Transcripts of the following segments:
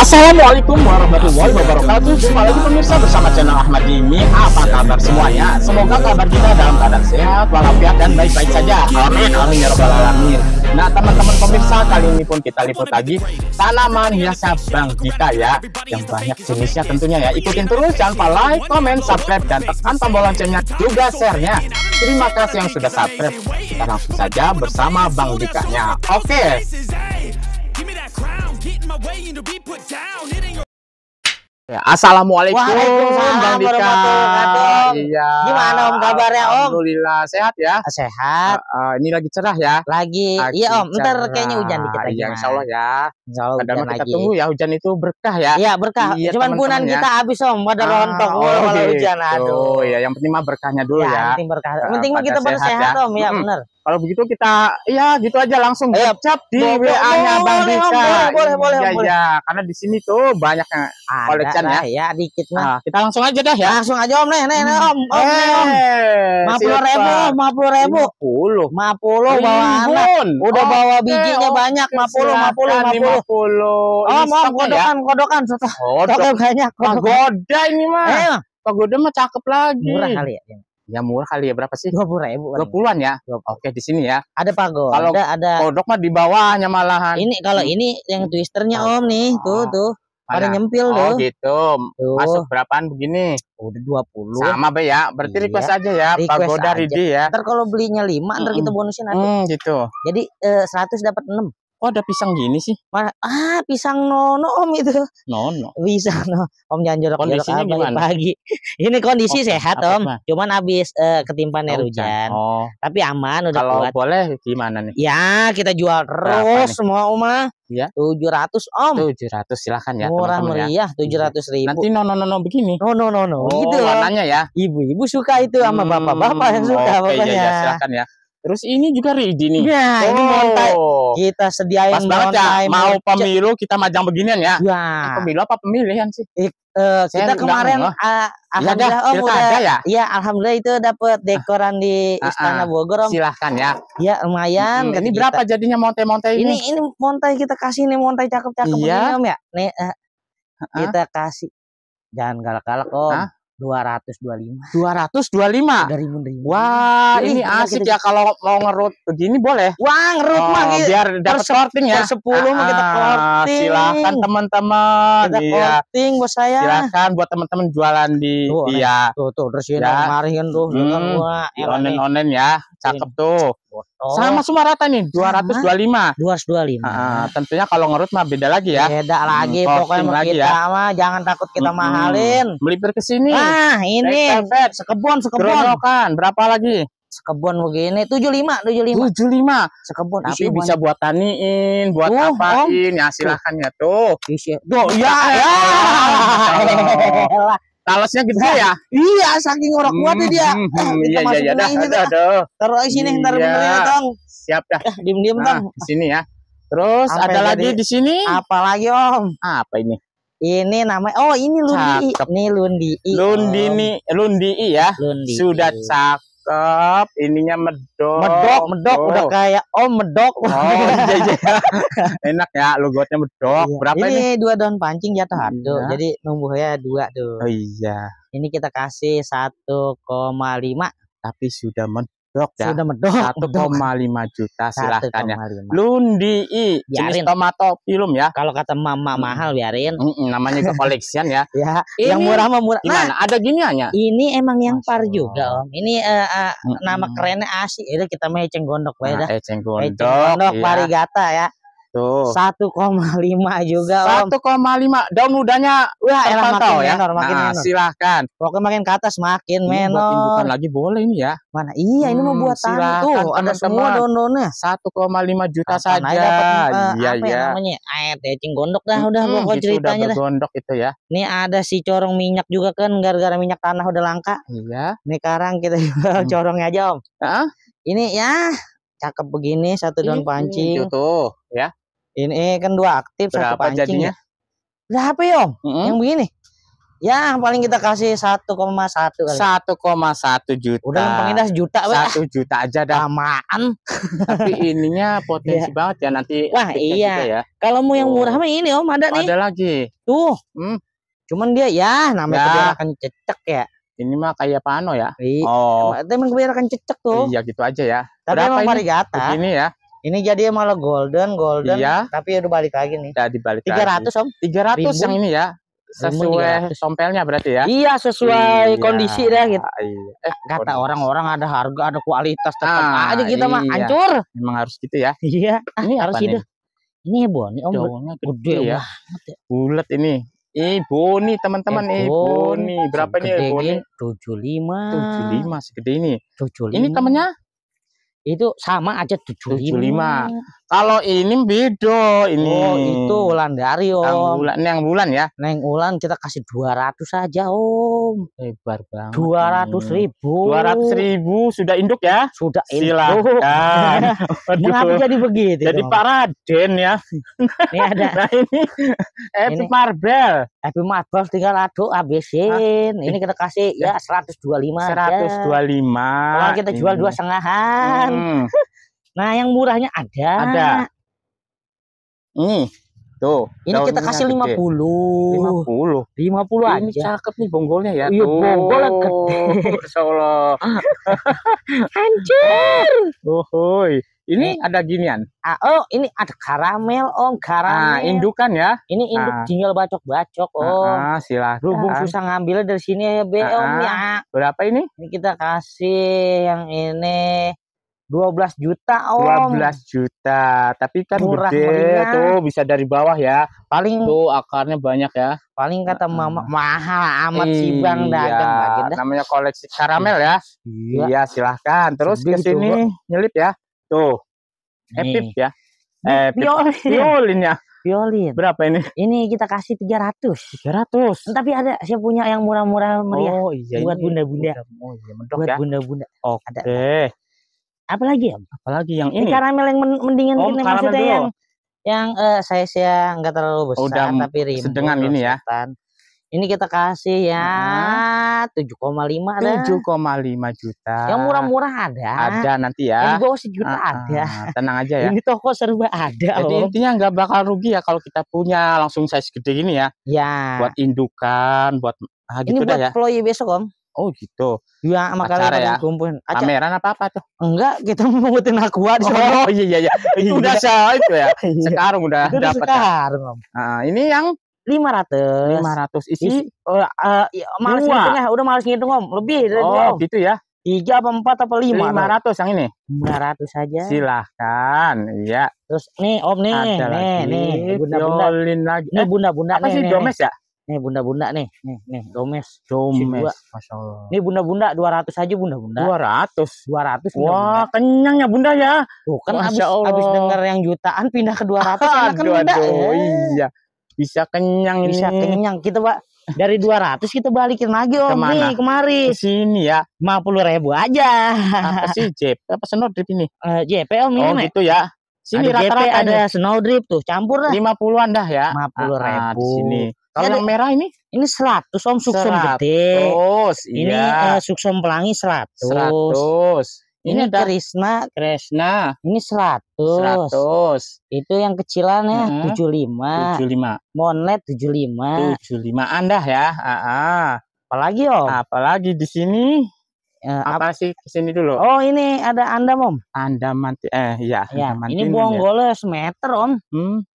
Assalamualaikum warahmatullahi wabarakatuh Jumpa lagi pemirsa bersama channel Ahmad Jimmy. Apa kabar semuanya? Semoga kabar kita dalam keadaan sehat, walafiat, dan baik-baik saja Amin, amin, ya rabbal alamin Nah teman-teman pemirsa kali ini pun kita liput lagi tanaman hias bang kita ya Yang banyak jenisnya tentunya ya Ikutin terus jangan lupa like, comment, subscribe dan tekan tombol loncengnya juga sharenya. Terima kasih yang sudah subscribe Kita langsung saja bersama Bang Dikanya Oke okay assalamualaikum Bang Dika. Iya. Gimana Om kabarnya Om? Alhamdulillah sehat ya. Ah, sehat. Uh, uh, ini lagi cerah ya. Lagi. lagi iya Om, cerah. ntar kayaknya hujan dikit iya, lagi. Iya, insyaallah ya. Insya Allah hujan kita lagi. tunggu ya hujan itu berkah ya. Iya berkah. Iya, Cuman punan ya. kita habis om pada ah, rontok oh, malah gitu. hujan. Aduh. Oh, ya yang penting mah berkahnya dulu ya. ya. Yang penting berkah. Yang ah, penting mah kita pada sehat, sehat ya. om ya hmm. benar. Kalau begitu kita ya gitu aja langsung Ayo, iya. cap di WA-nya Bang Dika. Boleh boleh iya, boleh. Ya, karena di sini tuh banyak koleksian ya. Ya dikit mah. Nah, kita langsung aja dah ya. Langsung aja om nih nih nih om om nih om. 50 eh, ribu, 50 ribu. 50. puluh. Lima puluh bawa anak. Udah bawa bijinya banyak. 50, puluh, 50. puluh, puluh. Oh, mau kodokan, ya? kodokan, soto. Kodok banyak. Pagoda ini mah. Eh, pagoda mah cakep lagi. Murah kali ya. Ya murah kali ya berapa sih? Dua puluh ribu. Dua puluhan ya. 20. Oke di sini ya. Ada pagoda. Kalau ada kodok mah di bawahnya malahan. Ini kalau hmm. ini yang twisternya oh. om nih, tuh tuh. Ah, Pada ya. nyempil oh, tuh. Oh gitu. Tuh. Masuk berapaan begini? Udah 20. Sama be ya. Berarti iya. request aja ya. Request Pagoda Ridi ya. Ntar kalau belinya 5 ntar hmm. kita bonusin aja. Hmm, gitu. Jadi eh, 100 dapat 6. Oh ada pisang gini sih? Mana? Ah, pisang nono om itu. Nono. bisa nono. Om jangan jorok-jorok abang ya, pagi. Ini kondisi eh, oh, sehat om. Apa? Cuman abis uh, ketimpa air hujan. Oh. Tapi aman udah Kalau kuat. boleh gimana nih? Ya, kita jual terus semua oma. Ah. Ya. ratus om. Tujuh ratus silahkan ya. Murah ya. meriah ya. ratus ribu. Nanti nono-nono begini. Nono nono. Oh, gitu warnanya ya. Ibu-ibu suka itu sama hmm, bapak-bapak yang suka okay, pokoknya. Iya, iya ya, silakan ya. Terus ini juga ready nih. Ya, oh. ini montai. Kita sediain Pas banget ya. Mau pemilu kita majang beginian ya. Ya. Eh, pemilu apa pemilihan sih? Eh, uh, kita Saya kemarin ah, iya, alhamdulillah ya, oh, om udah ya. Iya, alhamdulillah itu dapat ah. dekoran di ah, Istana Bogor om. Silahkan ya. Iya, lumayan. Hmm, ini berapa jadinya montai-montai ini? Ini ini montai kita kasih nih montai cakep-cakep iya. om ya. Nih uh, kita kasih. Jangan galak-galak om. Huh? 225. 225. Dari ribu. Wah, ini, ini asik ya kalau mau ngerut begini boleh. Wah, ngerut oh, mah biar dapat korting ya. 10 ah, kita korting. Silakan teman-teman. Kita iya. korting buat saya. Silakan buat teman-teman jualan di tuh, iya. Tuh tuh terus ya. kemarin kan tuh hmm, online-online ya. Cakep tuh. Botol. Sama semua rata nih, 225. 225. Uh, tentunya kalau ngerut mah beda lagi ya. Beda hmm, lagi hmm, pokoknya mau lagi kita ya. mah jangan takut kita hmm, hmm. mahalin. Melipir ke sini. Ah, ini Tek sekebon sekebon. kan Berapa lagi? sekebon begini 75 75 75 sekebon apa bisa buat taniin buat oh, apain om. ya silakan ya tuh tuh ya ya, Oh. Talasnya gitu ya? Iya, saking ngorok kuatnya dia. Hmm, hmm eh, hmm. iya, iya, iya, dah, dah, iya, Taruh sini, iya. iya, iya, iya, Siap dah. Eh, diem-diem, nah, iya, Di sini ya. Terus Apa ada lagi di sini? Apa lagi, Om? Apa ini? Ini namanya Oh, ini Lundi. Cakep. Ini Lundi. Lundi ini Lundi ya. Lundi. Sudah cakep mantap ininya medok medok medok udah kayak om oh, medok oh, iya, iya. enak ya logotnya medok iya. berapa ini, ini dua daun pancing jatuh aduh iya. jadi numbuhnya dua tuh oh, iya ini kita kasih 1,5 tapi sudah medok Dok, ya. sudah medok. 1,5 juta silahkan ya. Lundi i jenis tomato film ya. Kalau kata mama hmm. mahal biarin. Mm -mm, namanya ke collection ya. ya. Ini, yang murah mah murah. Nah, ada giniannya. Ini emang yang par juga Om. Ini uh, uh, mm -mm. nama hmm. kerennya asik. Ini kita main cenggondok, gondok nah, ya. Cenggondok, gondok. Eceng iya. parigata ya. Tuh. 1,5 juga, 1,5. Daun mudanya wah elah makin ya. Menor, makin nah, menor. silahkan. Pokoknya makin ke atas makin ini menor. Buat lagi boleh ini ya. Mana? Iya, ini hmm, mau buat tanah tuh. Ada semua daun-daunnya. 1,5 juta Kapan saja. Iya, iya, apa ya iya. namanya? Eh, Air cing gondok dah udah hmm, pokok gitu ceritanya udah dah. Gondok itu ya. Ini ada si corong minyak juga kan gara-gara minyak tanah udah langka. Iya. ini karang kita jual hmm. corongnya aja, Om. Heeh. Ini ya cakep begini satu daun pancing. Itu tuh, ya. Ini kan dua aktif Berapa satu pancing. Jadinya? Berapa ya om? Mm -hmm. Yang begini? Ya paling kita kasih 1,1 kali. 1,1 juta. Udah gampang juta, Pak. Satu juta aja dah. Lamaan. Tapi ininya potensi yeah. banget ya nanti. Wah iya. Ya. Kalau mau yang murah mah ini om ada nih. Ada lagi. Tuh. Hmm. Cuman dia ya namanya nah. Ya. akan cecek ya. Ini mah kayak pano ya. Iya. Oh. Itu emang kebanyakan cecek tuh. Iya gitu aja ya. Tapi Berapa emang ini? ya. Ini jadi malah golden, golden. Iya. Tapi udah balik lagi nih. Ya, dibalik 300, lagi. Om. 300 Ribu. yang ini ya. Sesuai ya. sompelnya berarti ya. Iya, sesuai iya, kondisi deh gitu. Iya. Eh, kata orang-orang ada harga, ada kualitas tetap ah, aja kita iya. mah hancur. Memang harus gitu ya. Iya. Ah, ini harus hidup. Ini boni Om. Daunnya gede, ya. ya. Bulat ini. Eh boni teman-teman eh, boni. Berapa nih boni? 75. 75 segede ini. 75. Ini temannya? itu sama aja 75. lima kalau ini bedo, ini. Oh, itu ulan dari Om. bulan, yang bulan ya. Neng ulan kita kasih dua ratus saja Om. Lebar banget. 200 ratus ribu. ratus ribu sudah induk ya? Sudah induk. Silakan. Kenapa jadi begitu? Jadi Pak Raden ya. Ini ada. nah ini Happy Marbel. Happy Marbel tinggal aduk abisin. Ini kita kasih ya seratus eh, Seratus dua lima. 125 lima. Kalau kita jual dua setengahan. Hmm. Nah, yang murahnya ada. Ada. Ini. Tuh. Ini kita kasih lima puluh. Lima puluh. Lima puluh aja. Ini cakep nih bonggolnya ya. Iya, bonggolnya gede. Masya Hancur. Oh, hoi. Ini hmm. ada ginian. Ah, oh, ini ada karamel, Om. Karamel. Nah, indukan ya. Ini induk ah. tinggal bacok-bacok, Om. Ah, ah silahkan. Rubung susah ngambilnya dari sini ya, Be, ah, Om ah. ya. Berapa ini? Ini kita kasih yang ini 12 juta om. 12 juta. Tapi kan Murah gede tuh bisa dari bawah ya. Paling tuh akarnya banyak ya. Paling kata mama hmm. mahal amat sih iya, Bang dagang iya. Baginda. Namanya koleksi karamel ya. Iya, iya silahkan. Terus ke sini nyelip ya. Tuh. Epip eh, ya. Eh, violinnya. Violin. Berapa ini? Ini kita kasih 300. 300. Tapi ada saya punya yang murah-murah meriah. Oh iya. Buat iya. bunda-bunda. Oh iya, mentok buat ya. bunda-bunda. Oke. Okay. Apa lagi ya apalagi yang ini, ini karamel yang mendingan oh, gini gitu, maksudnya dulu. yang yang uh, saya sih ya nggak terlalu oh, besar Udah tapi rim. sedengan ini ya setan. ini kita kasih ya tujuh koma lima tujuh koma lima juta yang murah-murah ada ada nanti ya yang gue sejuta uh, ada tenang aja ya ini toko serba ada jadi loh. intinya nggak bakal rugi ya kalau kita punya langsung size gede gini ya ya buat indukan buat ah, gitu ini buat ya. besok om Oh gitu. Ya sama kalian ya. kumpulin. Acara. Pameran apa apa tuh? Enggak, kita mau ngikutin aqua di oh, sana. Oh iya iya iya. iya. Ya? iya. Itu udah so itu ya. Sekarang udah dapat. Sekarang. Nah, ini yang lima ratus lima ratus isi uh, uh, males Dua. ngitung ya udah males ngitung om lebih oh om. gitu ya tiga apa empat apa lima lima ratus yang ini lima ratus saja silahkan iya terus nih om nih Ada nih lagi. nih bunda bunda nih bunda eh, bunda apa nih, sih nih, domes ya Nih bunda-bunda nih, nih, nih domes. Domes. Masya Allah. Nih bunda-bunda 200 aja bunda-bunda. 200. 200 bunda, Wah, bunda. kenyang ya bunda ya. Tuh kan Masya abis, Allah. abis denger yang jutaan pindah ke 200 enak kan bunda. Aduh, eh. iya. Bisa kenyang bisa ini. Bisa kenyang. Kita, Pak, dari 200 kita balikin lagi om Kemana? nih kemari Ke sini ya 50 ribu aja apa sih JP apa snowdrip ini uh, eh, JP om ini oh me. gitu ya sini rata-rata ada, rata -rata ada snowdrip tuh campur lah 50 an dah ya 50 ribu ah, di sini kalau yang merah ini? Ini 100 Om suksom gede. Ini iya. uh, suksom pelangi 100. 100. Ini, ini Krishna, Krishna. Ini 100. 100. Itu yang kecilan ya hmm. 75. 75. Monet 75. 75 Anda ya. Heeh. Apalagi Om? Apalagi di sini Uh, eh, apa, apa sih kesini dulu? Oh ini ada anda Om. Anda mati eh ya. ya. Ini buang ya. goles meter om. Hmm.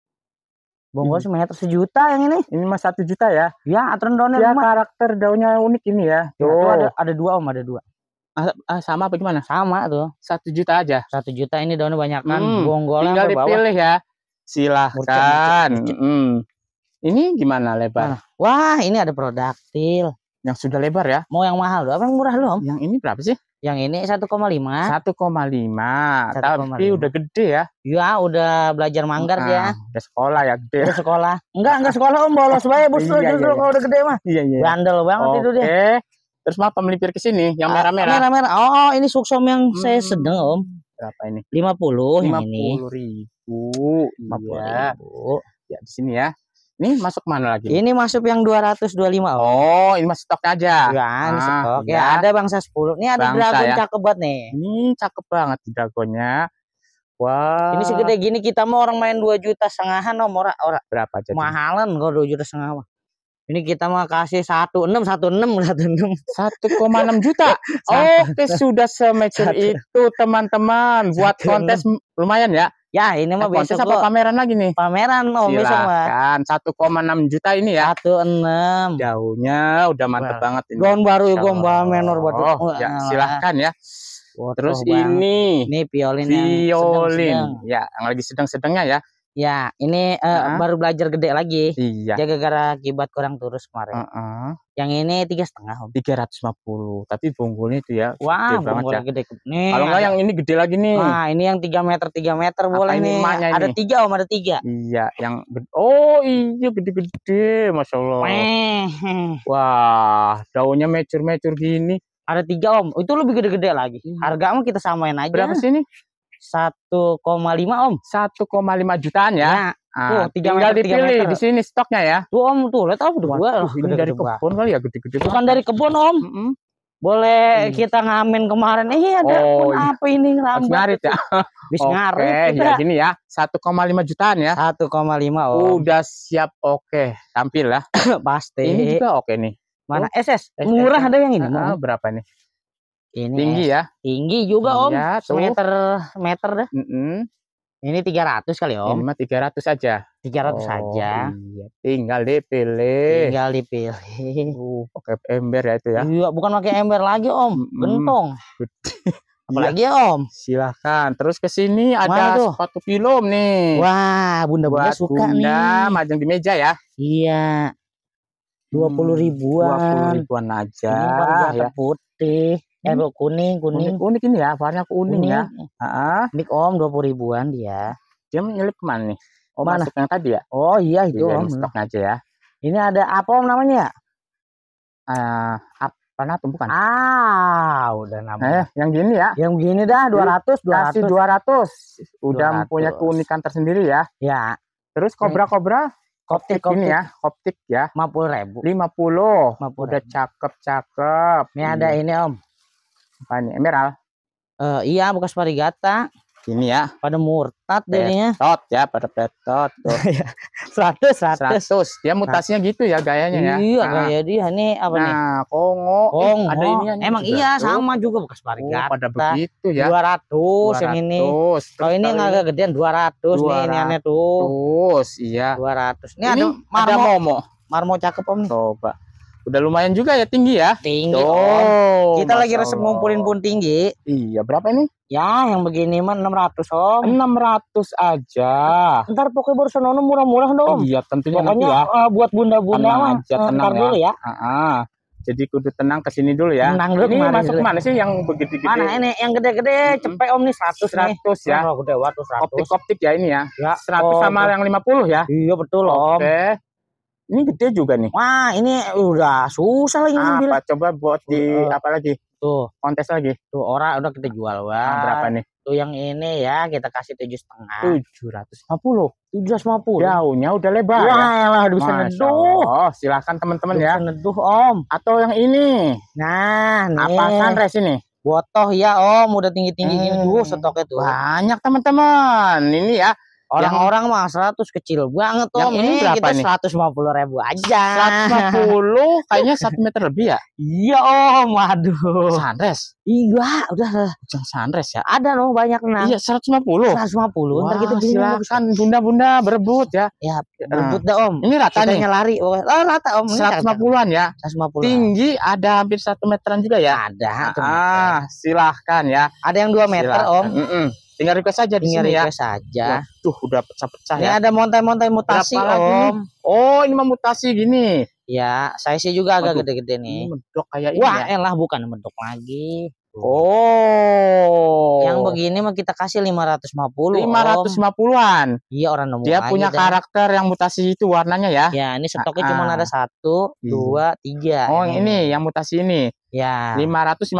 Bonggol hmm. semuanya sejuta yang ini. Ini mah satu juta ya. Ya, aturan daunnya ya, karakter daunnya unik ini ya. ya tuh. ada, oh. ada dua om, ada dua. Ah, ah, sama apa gimana? Sama tuh. Satu juta aja. Satu juta ini daunnya banyak kan. Hmm. Bonggolnya Tinggal dipilih ya. Silahkan. Murcen, Hmm. Ini gimana lebar? Nah. Wah, ini ada produktil. Yang sudah lebar ya. Mau yang mahal loh? apa yang murah loh om? Yang ini berapa sih? Yang ini 1,5. 1,5. Tapi udah gede ya. Iya, udah belajar manggar nah, dia. Ah, udah sekolah ya gede. Udah sekolah. Enggak, enggak sekolah Om, bolos bae bos iya, iya, justru iya, kalau udah gede mah. Iya, iya. Bandel banget okay. itu dia. Oke. Terus maaf melipir ke sini yang merah-merah. Ah, Merah-merah. Oh, oh, ini suksom yang hmm. saya sedang, Om. Berapa ini? 50, 50 yang ini. 50 ribu. 50 iya. ribu. Ya, di sini ya. Ini masuk mana lagi? Ini masuk yang 225. Oh, ini masih stok aja. Ya, ini ah, stok. Ya, iya. ada bangsa 10. Ini ada bangsa, dragon ya. cakep banget nih. Hmm, cakep banget dragonnya. Wah. Wow. Ini segede gini kita mau orang main 2 juta setengahan om ora ora. Berapa jadi? Mahalan kalau 2 juta setengah mah. Ini kita mau kasih 1616 16 koma 1,6 juta. Oke, oh, sudah semacam itu teman-teman buat kontes lumayan ya. Ya ini mah eh, besok apa pameran lagi nih? Pameran om besok mah. Satu koma juta ini ya? 1,6. enam. Jauhnya udah mantep Wah. banget ini. Gaun baru ya bawa menor buat. Oh, ya silahkan ya. Wow, Terus ini, ini violin, violin. yang sedang -sedang. ya, yang lagi sedang-sedangnya ya. Ya, ini uh, uh baru belajar gede lagi. Iya. Ya gara-gara akibat kurang turus kemarin. Uh-uh. Yang ini tiga setengah Tiga ratus lima puluh. Tapi bonggolnya itu ya. Wah, banget ya. gede. Nih. Kalau nggak yang ini gede lagi nih. Nah, ini yang tiga meter tiga meter Apa boleh ini nih. Ini? Ada tiga om, ada tiga. Iya, yang gede. Oh iya gede-gede, masya Allah. Wah, daunnya mecur-mecur gini. Ada tiga om, itu lebih gede-gede lagi. Iya. Harga mah kita samain aja. Berapa sih ini? 1,5 Om. 1,5 jutaan ya. Nah, Tuh, tiga tinggal meter, dipilih di sini stoknya ya. Tuh Om, tuh lihat tau ah, dua. Waduh, ini gede dari kebun kali ya gede-gede. Bukan dari kebun Om. Mm -hmm. Boleh hmm. kita ngamen kemarin. Eh iya, ada oh, iya. apa ini ngelambat. Ngarit ya. Bis okay, ngarit. ya gini ya. lima jutaan ya. satu koma lima Om. Udah siap oke. Tampil lah. Ya? Pasti. Ini juga oke nih. Mana oh. SS? SS? Murah ya? ada yang ini. Ah, berapa nih? Ini tinggi ya. Tinggi juga Om. Ya, meter meter dah. Mm -mm. Ini 300 kali Om. Ini mah 300 aja. 300 oh, aja. Iya. Tinggal dipilih. Tinggal dipilih. Uh, pakai ember ya itu ya. Iya, bukan pakai ember lagi Om. Gentong. Apalagi iya. ya Om? Silahkan. Terus ke sini ada Waduh. sepatu film nih. Wah, bunda-bunda suka bunda, nih. majang di meja ya. Iya. Dua puluh ribuan. Hmm, dua puluh ribuan aja. Ini warna ya. putih. Eh, hmm? kuning, kuning, kuning. Unik, unik ini ya, warna kuning, kuning. ya. Heeh. Mik Om 20 ribuan dia. Dia nyelip kemana nih? Oh, mana? masuk yang tadi ya? Oh iya itu iya, Om. Stok aja ya. Ini ada apa Om namanya ya? Uh, apa nah tumpukan? Ah, udah namanya. Eh, yang gini ya. Yang gini dah 200 200 kasih 200. Udah 200. punya keunikan tersendiri ya. Ya. Terus kobra-kobra koptik, koptik, koptik ini ya, koptik ya. 50 ribu. 50. 50 ribu. Udah cakep-cakep. Ini hmm. ada iya. ini Om apa ini Emerald? Uh, iya, bekas Parigata. Ini ya. Pada murtad dirinya tot ya, pada petot. tuh. Iya. Seratus, seratus. Dia mutasinya gitu ya gayanya ya. Iya, nah, gaya dia ini apa nah, nih? Kongo. Eh, kongo. ada ini ya Emang iya, oh. sama juga bekas oh, Parigata. Oh, pada begitu ya. Dua ratus yang ini. Kalau ini yang agak gedean dua ratus nih ini aneh tuh. Dua ratus, iya. Dua ratus. Ini, ini ada, ada momo. Marmo cakep om. Coba. Udah lumayan juga ya tinggi ya? Tinggi. Oh, Om. Kita lagi resep ngumpulin pun tinggi. Iya, berapa ini? Ya, yang begini mah 600, Om. 600 aja. Ntar pokoknya baru sonono murah-murah dong. Oh, iya, tentunya pokoknya, nanti ya. Uh, buat bunda-bunda mah. Aja, eh, tenang ntar ya. dulu ya. Uh -huh. Jadi kudu tenang ke sini dulu ya. Tenang dulu. Ini kemana masuk dulu. mana sih yang begitu-gede? Mana ini yang gede-gede hmm. cepet Om nih 100 100 nih. ya. Oh, gede 100 100. Optik-optik ya ini ya. ya. 100 oh, sama betul. yang 50 ya. Iya, betul, Om. Oke. Okay. Ini gede juga nih. Wah, ini udah susah lagi ngambil. Apa coba buat di uh, apa lagi? Tuh, kontes lagi. Tuh, orang udah kita jual, Wah. Nah, berapa nih? Tuh yang ini ya kita kasih tujuh setengah. Tujuh ratus lima puluh. Tujuh ratus lima puluh. Daunnya udah lebar. Wah, ya? lah bisa neduh. Oh, silakan teman-teman ya. Neduh Om. Atau yang ini. Nah, nih. Apa sanres ini? Botoh ya Om, udah tinggi-tinggi hmm. ini. Duh, stoknya tuh. Banyak teman-teman. Ini ya Orang-orang mah 100 kecil banget Om. Yang ini berapa kita 150 ribu aja. 150 kayaknya 1 meter lebih ya? Iya Om, waduh. Sunrise? Iya, udah. Jangan sunrise ya. Ada loh banyak nah. Iya, 150. 150. Wah, Ntar kita silakan bunda-bunda berebut ya. Ya, eh, berebut nah. dah Om. Ini rata Kitanya nih. lari. Oh, oh, rata Om. 150-an ya. 150. Tinggi ada hampir 1 meteran juga ya? Ada. Ah, silahkan ya. Ada yang 2 meter silahkan. Om. Mm -mm. Tinggal request aja di Tinggal sini request aja. Ya. udah pecah-pecah ya. ada montai-montai mutasi, Berapa Om. Lagi? Oh, ini mah mutasi gini. Ya, saya sih juga agak gede-gede nih. mendok kayak ini Wah, ya. elah bukan mendok lagi. Oh. Yang begini mah kita kasih 550. 550-an. Iya, orang nemu Dia punya karakter yang mutasi itu warnanya ya. Ya, ini stoknya ah, cuma ah. ada satu, dua, iya. tiga. Oh, ini yang mutasi ini. Ya.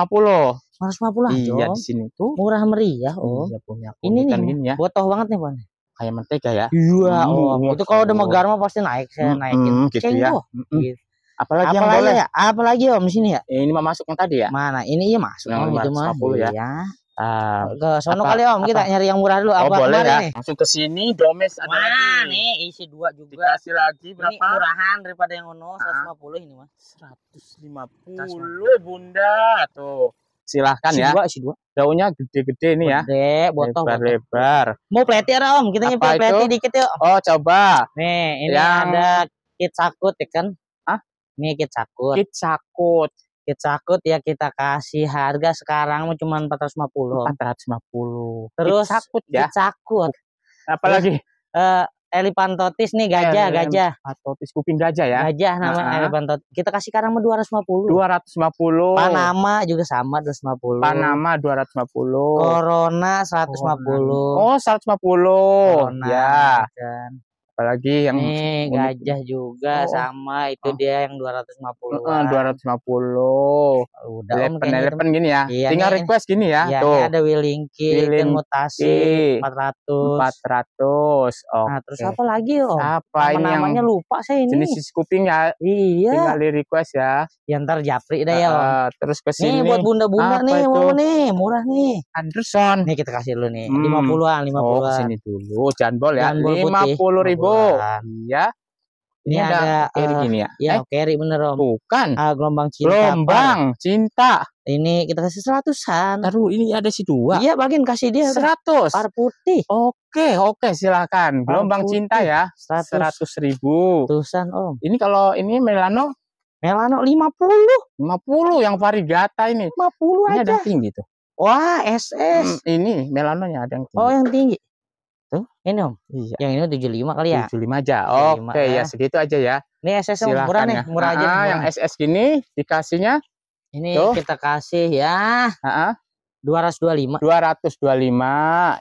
puluh 150 aja. Iya, di sini tuh. Murah meriah, oh. Iya, punya aku. Ini Bukan nih, ini ya. botoh banget nih, Bang. Kayak mentega ya, ya. Iya, hmm, oh. Iya itu kalau udah megar mah pasti naik, saya hmm, naikin. Hmm, gitu Cenggo. ya. Hmm, hmm. gitu. Apalagi, apalagi yang boleh. Ya, apalagi Om sini ya? Eh, ini mah masuk yang tadi ya? Mana? Ini iya masuk. Yang om, itu mah. ya. ya. Uh, ke sono kali om apa? kita nyari yang murah dulu oh, apa boleh ya. nih langsung ke sini domes ada Wah, lagi nih isi dua juga dikasih lagi berapa ini murahan daripada yang ono 150 ini mah 150 bunda tuh silahkan ya. si Dua, si dua. Daunnya gede-gede ini ya. Gede, botol. Lebar-lebar. Mau pleti ya Om? Kita nyepil pleti dikit yuk. Oh coba. Nih ini yang... ada kit sakut ya kan? Ah? Ini kit sakut. Kit sakut. Kit sakut ya kita kasih harga sekarang cuma 450. 450. Terus kit sakut ya. Kit sakut. Apalagi? Eh, uh, Elepantotis nih gajah, Elem, iya, gajah. Patotis kuping gajah ya. Gajah nama uh -huh. Elepantotis. Kita kasih karang 250. 250. Panama juga sama 250. Panama 250. Corona 150. Oh, oh 150. Corona, ya. Dan apalagi yang Nih, gajah juga oh, oh. sama itu oh. dia yang 250 an 250 udah eleven eleven kan gini ya iya, tinggal nih, request gini ya iya, tuh ada willingki willing mutasi empat ratus oh nah, terus apa lagi oh apa Nama ini namanya yang lupa saya ini jenis kuping ya iya tinggal di request ya yang ntar japri deh ya uh, terus ke sini buat bunda-bunda nih mau nih murah nih Anderson nih kita kasih lu nih hmm. 50-an 50-an oh kesini dulu janbol ya lima puluh ribu Oh ya, Ini, ini ada, ada uh, gini ya. Ya, eh, bener Om. Bukan. Uh, gelombang cinta. Gelombang apa? cinta. Ini kita kasih seratusan. Taruh ini ada si dua. Iya, bagian kasih dia. Seratus. Par putih. Oke, oke silakan. Gelombang cinta ya. Seratus ribu. Seratusan Om. Ini kalau ini Melano Melano lima puluh. Lima puluh yang varigata ini. Lima puluh aja. Ini ada tinggi tuh. Wah, SS. Hmm, ini melanonya ada yang tinggi. Oh, yang tinggi ini om iya. yang ini 75 kali ya 75 aja oke okay, ya ah. segitu aja ya ini SS ya. ah, yang murah nih murah aja murah. yang SS gini dikasihnya ini Tuh. kita kasih ya dua ratus dua lima dua ratus dua lima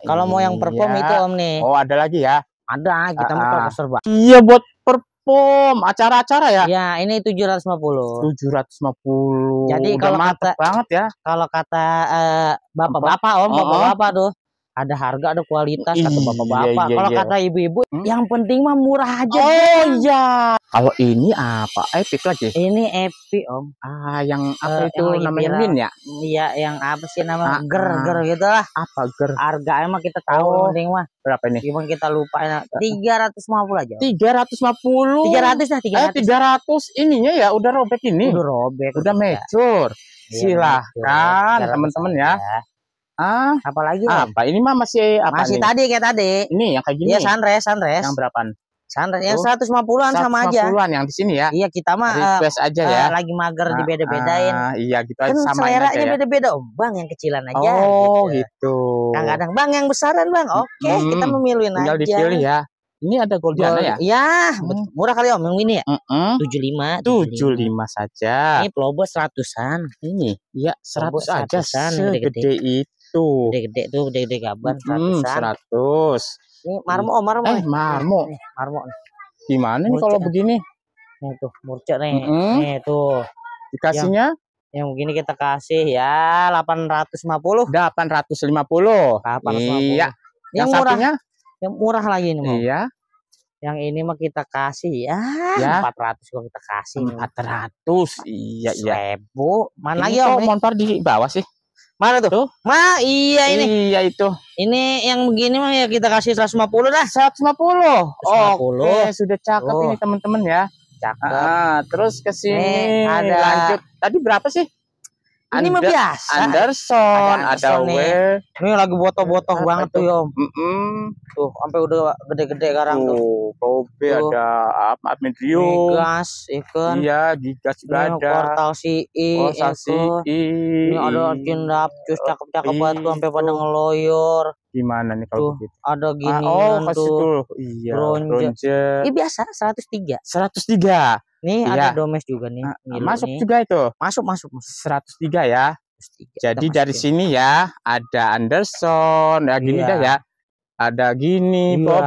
kalau mau yang iya. perform iya. itu om nih oh ada lagi ya ada kita mau ah, kalau serba iya buat perform acara-acara ya ya ini tujuh ratus lima puluh tujuh ratus lima puluh jadi kalau kata banget ya kalau kata uh, bapak-bapak om bapak-bapak oh. tuh ada harga ada kualitas atau bapak-bapak. Iya, iya, Kalau iya. kata ibu-ibu, hmm? yang penting mah murah aja. Oh iya. Kalau ini apa? Epic lagi. Ini Epic om. Ah yang apa uh, itu yang namanya min ya? Iya yang apa sih nama ah, ger ger ah. gitu lah. Apa ger? Harga emang kita tahu oh. penting mah. Berapa ini? Cuman kita lupa. Eh, eh. Tiga ratus lima puluh aja. Tiga ratus lima puluh. Tiga ratus lah tiga ratus. Tiga ratus ininya ya udah robek ini. Udah robek. Udah ya. Silahkan teman-teman ya. Temen -temen ya. Ah, apalagi apa? Ini mah masih apa Masih nih? tadi kayak tadi. Ini yang kayak gini. Iya, sunrise, sunrise. Yang berapaan? Sunrise yang 150-an sama aja. 150-an yang di sini ya. Iya, kita mah request uh, aja ya. Uh, lagi mager ah, dibeda-bedain. Ah, iya, gitu kan aja sama seleranya ya. beda-beda. Oh, Bang yang kecilan aja Oh, gitu. gitu. kadang Bang yang besaran, Bang. Oke, okay, hmm, kita memilih aja. Tinggal dipilih ya. Ini ada Goldiana ya? Iya, hmm. murah kali Om yang ini ya? Tujuh lima. Tujuh lima saja. Ini Plobo seratusan. Ini, iya seratus aja. Segede itu tuh. Gede-gede tuh, gede-gede gabar Hmm, 100. Ini marmo, oh, marmo. Eh, eh. marmo. Eh, marmo. Gimana nih kalau begini? Nih tuh, murcek nih. -hmm. Nih tuh. Dikasihnya? Yang, yang begini kita kasih ya 850. 850. 850. Iya. Yang, yang murah. Satunya? Yang murah lagi nih, Mau. Iya. Yang ini mah kita kasih ya, ya. 400 kok kita kasih. 400. Iya, iya. 1000. Mana lagi ya, montar di bawah sih? Mana tuh? tuh? Ma, iya ini. Iya itu. Ini yang begini mah ya kita kasih 150 dah. 150. 150. Oke, sudah cakep oh. ini teman-teman ya. Cakep. Nah, terus ke sini ada lanjut. Tadi berapa sih? Ini mah biasa. Anderson, ada, Anderson Ini lagi botoh-botoh nah, banget tuh, Yom. Mm Tuh, sampai udah gede-gede sekarang tuh. Kobe ada apa? Medium. Gas, ikan. Iya, di juga ada. Portal CI, Portal CI. Ini ada cindap, cus cakep-cakep banget tuh sampai pada iya. ngeloyor. Gimana nih kalau tuh, Ada gini ah, oh, tuh. Oh, pasti tuh. Iya, ronje. Iya biasa, 103. 103. Nih iya. ada domes juga nih. Ah, Milo masuk nih. juga itu. Masuk masuk masuk. 103 ya. 103. Jadi dari masukin. sini ya ada Anderson, ya gini iya. dah ya. Ada gini, iya,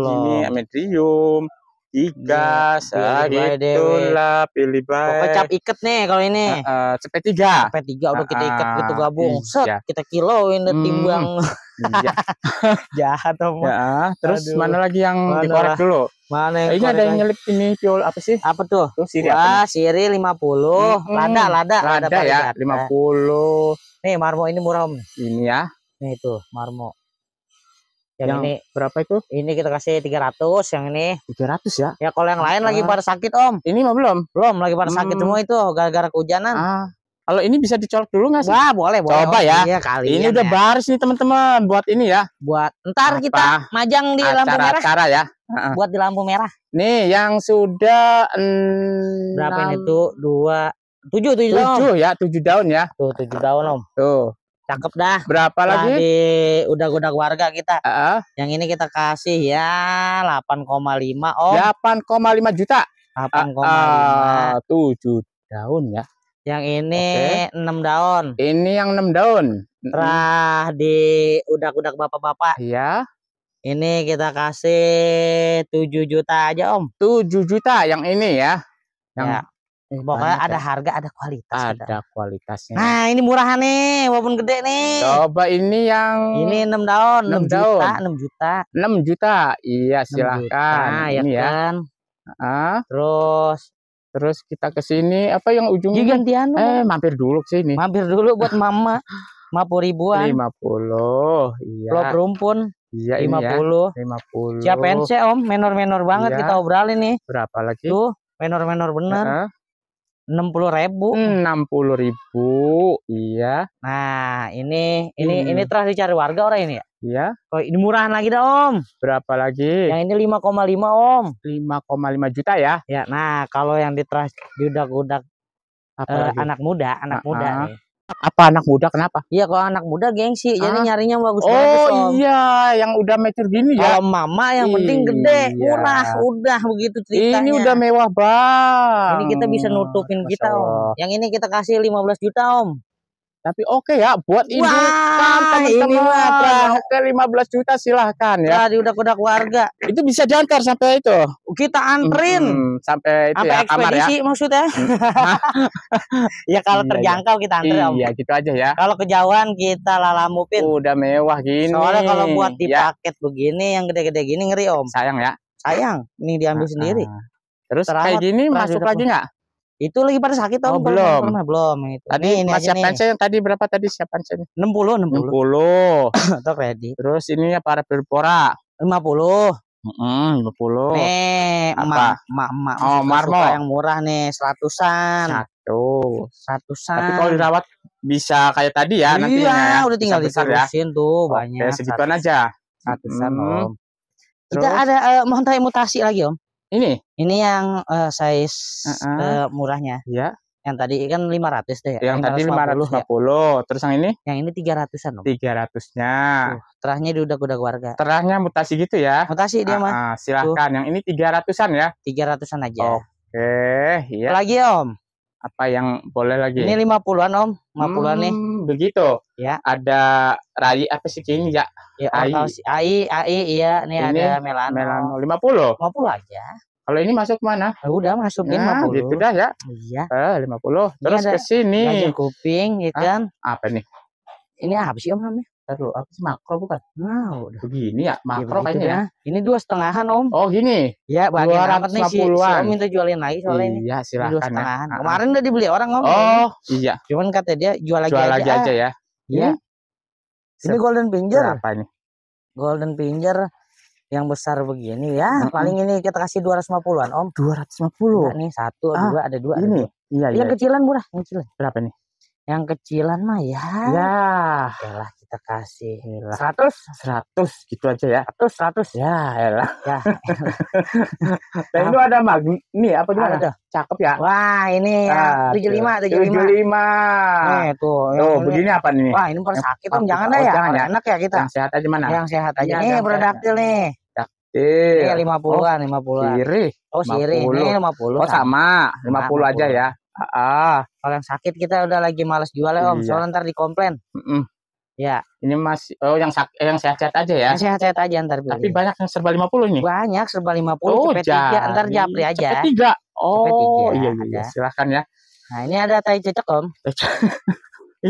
gini, Medium, Igas, iya, ya, gitulah, pilih ah, baik. Pokoknya cap iket nih kalau ini. Uh, uh, CP3. CP3 udah kita ikat uh, gitu ah, gabung. Iya. Set, kita kiloin timbang. Hmm. Jahat om. Ya, terus Aduh. mana lagi yang mana dikorek dulu? Mana yang eh, ini ada yang nyelip ini piol apa sih? Apa tuh? Tuh siri Wah, apa? siri puluh Hmm. Lada, lada, lada, lada ya, lima puluh, Nih, marmo ini murah, Om. Ini ya. Nih tuh, marmo. Yang, yang ini berapa itu? Ini kita kasih tiga ratus, yang ini. tiga ratus ya? Ya kalau yang lain ah. lagi pada sakit, Om. Ini mah belum. Belum lagi pada hmm. sakit semua itu gara-gara kehujanan. Ah. Kalau ini bisa dicolok dulu nggak sih? Wah, boleh, boleh. Coba ya. Iya, kali ini ya, udah baris nih teman-teman buat ini ya. Buat ntar Apa? kita majang di lampu merah. Acara ya. Buat di lampu merah. Nih yang sudah en... berapa ini tuh? Dua tujuh tujuh, tujuh daun. ya, tujuh daun ya. Tuh tujuh daun om. Tuh. Cakep dah. Berapa Tadi lagi? Di udah gudang warga kita. Uh-uh. Yang ini kita kasih ya 8,5 om. 8,5 juta. 8,5. Uh, uh, Tujuh daun ya. Yang ini okay. 6 daun. Ini yang 6 daun. Terah di udak-udak bapak-bapak. Iya. Ini kita kasih 7 juta aja, Om. 7 juta yang ini ya. Yang ya. Eh, Pokoknya Banyak ada ya. harga, ada kualitas. Ada ada kualitasnya. Nah, ini murahan nih, walaupun gede nih. Coba ini yang Ini 6 daun, 6, 6 daun. juta, 6 juta. 6 juta. Iya, silahkan. Nah, ini ya, ya. kan. Ya. Ah. Terus Terus kita ke sini apa yang ujungnya? Gantian. Anu. Eh, mampir dulu ke sini. Mampir dulu buat mama. 50 ribuan. Lima puluh. Iya. Lo rumpun. Iya, ya. lima puluh. Lima puluh. Siapa NC om? Menor-menor banget iya. kita obralin nih. Berapa lagi? Tuh, menor-menor bener. Uh -huh enam puluh ribu enam puluh ribu iya nah ini ini hmm. ini terus dicari warga orang ini ya iya oh, ini murahan lagi dong, om berapa lagi yang ini lima koma lima om lima koma lima juta ya ya nah kalau yang di trust diudak udak uh, eh, anak muda anak uh ah, -huh. muda ah. nih apa anak muda kenapa? Iya kalau anak muda gengsi, ah. jadi nyarinya bagus oh, bagus. iya, yang udah mature gini ya. Kalau mama yang penting iya. gede, iya. murah, udah begitu ceritanya. Ini udah mewah bang. Ini kita bisa nutupin Masya kita om. Yang ini kita kasih 15 juta om tapi oke okay ya buat ini teman-teman oke 15 juta silahkan ya di udah-udah warga itu bisa diantar sampai itu kita antrin hmm, sampai itu sampai ya kamar ya maksudnya mm. ya kalau iya, terjangkau iya. kita antrin iya om. gitu aja ya kalau kejauhan kita lalamupin udah mewah gini soalnya kalau buat di ya. paket ya. begini yang gede-gede gini ngeri om sayang ya sayang ini diambil ah, sendiri ah. terus Terawat, kayak gini masuk lagi nggak itu lagi pada sakit oh, belum? pernah, belum itu. Tadi ini, ini siapan tadi berapa tadi siapan saya? 60 60. 60. Atau ready. Terus ini ya para perpora. 50. Heeh, mm -mm, Nih, emak, emak, emak. Oh, marmo. yang murah nih, seratusan. Satu. Seratusan. Tapi kalau dirawat bisa kayak tadi ya iya, nantinya. Iya, ya. udah tinggal diseriusin ya. tuh banyak. Kayak segituan aja. satu sama Om. Terus? Kita ada uh, eh, mohon tanya mutasi lagi, Om. Ini? Ini yang uh, size uh -uh. Uh, murahnya. Iya. Yang tadi kan 500 deh. Ya? Yang yang eh, tadi 550. Ya. Terus yang ini? Yang ini 300-an 300-nya. Uh, terahnya di udah-udah warga. Terahnya mutasi gitu ya? Mutasi dia uh, mah. Uh, silahkan. Tuh. Yang ini 300-an ya? 300-an aja. Oke. Okay, Iya. Lagi Om? Apa yang boleh lagi? Ini 50-an Om. 50-an hmm. nih begitu. Ya. Ada Rai apa sih ini ya? Ya, AI. Si AI, AI iya, ini, ini ada Melano. Melano 50. 50 aja. Kalau ini masuk mana? Ya udah masukin nah, 50. gitu dah ya. Iya. Eh, 50. Terus ke sini. kuping ya kan. apa nih? Ini apa sih Om namanya? Terlalu apa sih makro bukan? Wow, udah. begini ya makro ya, kayaknya ya. Ini dua setengahan om. Oh gini. Ya bagian amat nih si, si om minta jualin lagi soalnya ini. Iya silahkan. dua ya. setengahan. Ya. Kemarin udah dibeli orang om. Oh iya. Cuman kata dia jual lagi jual aja. aja ya. Iya. Ini golden pinjer apa nih? Golden pinjer yang besar begini ya. Paling ini kita kasih dua ratus 250-an, Om. Dua ratus lima puluh. nih satu, ah, dua, ada dua. Ini. Ada dua. Iya, iya. Yang kecilan murah, yang kecilan. Berapa nih? Yang kecilan mah ya. Ya. Yalah kita kasih. Seratus. Seratus gitu aja ya. Seratus seratus. Ya elah. Ya. Elah. Dan itu ada mag nih apa gimana? Ada. Cakep ya. Wah ini ya. tujuh lima tujuh lima. Tujuh lima. Nih eh, tuh. Tuh ini. begini apa nih? Wah ini persakit om jangan oh, deh ya. Jangan ya. Enak ya kita. Yang sehat aja mana? Yang sehat aja. Ini produktif nih. Iya, lima puluhan, lima puluhan. Siri. Oh, siri. Ini lima puluh. Oh, sama. Lima puluh aja ya. Ah, kalau yang sakit kita udah lagi malas jual ya om, iya. soalnya ntar dikomplain. Mm -mm. Ya. Ini masih oh yang sak eh, yang sehat-sehat aja ya. Yang sehat-sehat aja ntar beli. Tapi banyak yang serba lima puluh nih. Banyak serba 50 oh, cepet tiga ntar japri aja. Cepet tiga. Oh, cepet iya iya. iya. Silahkan ya. Nah, ini ada tai cecek om.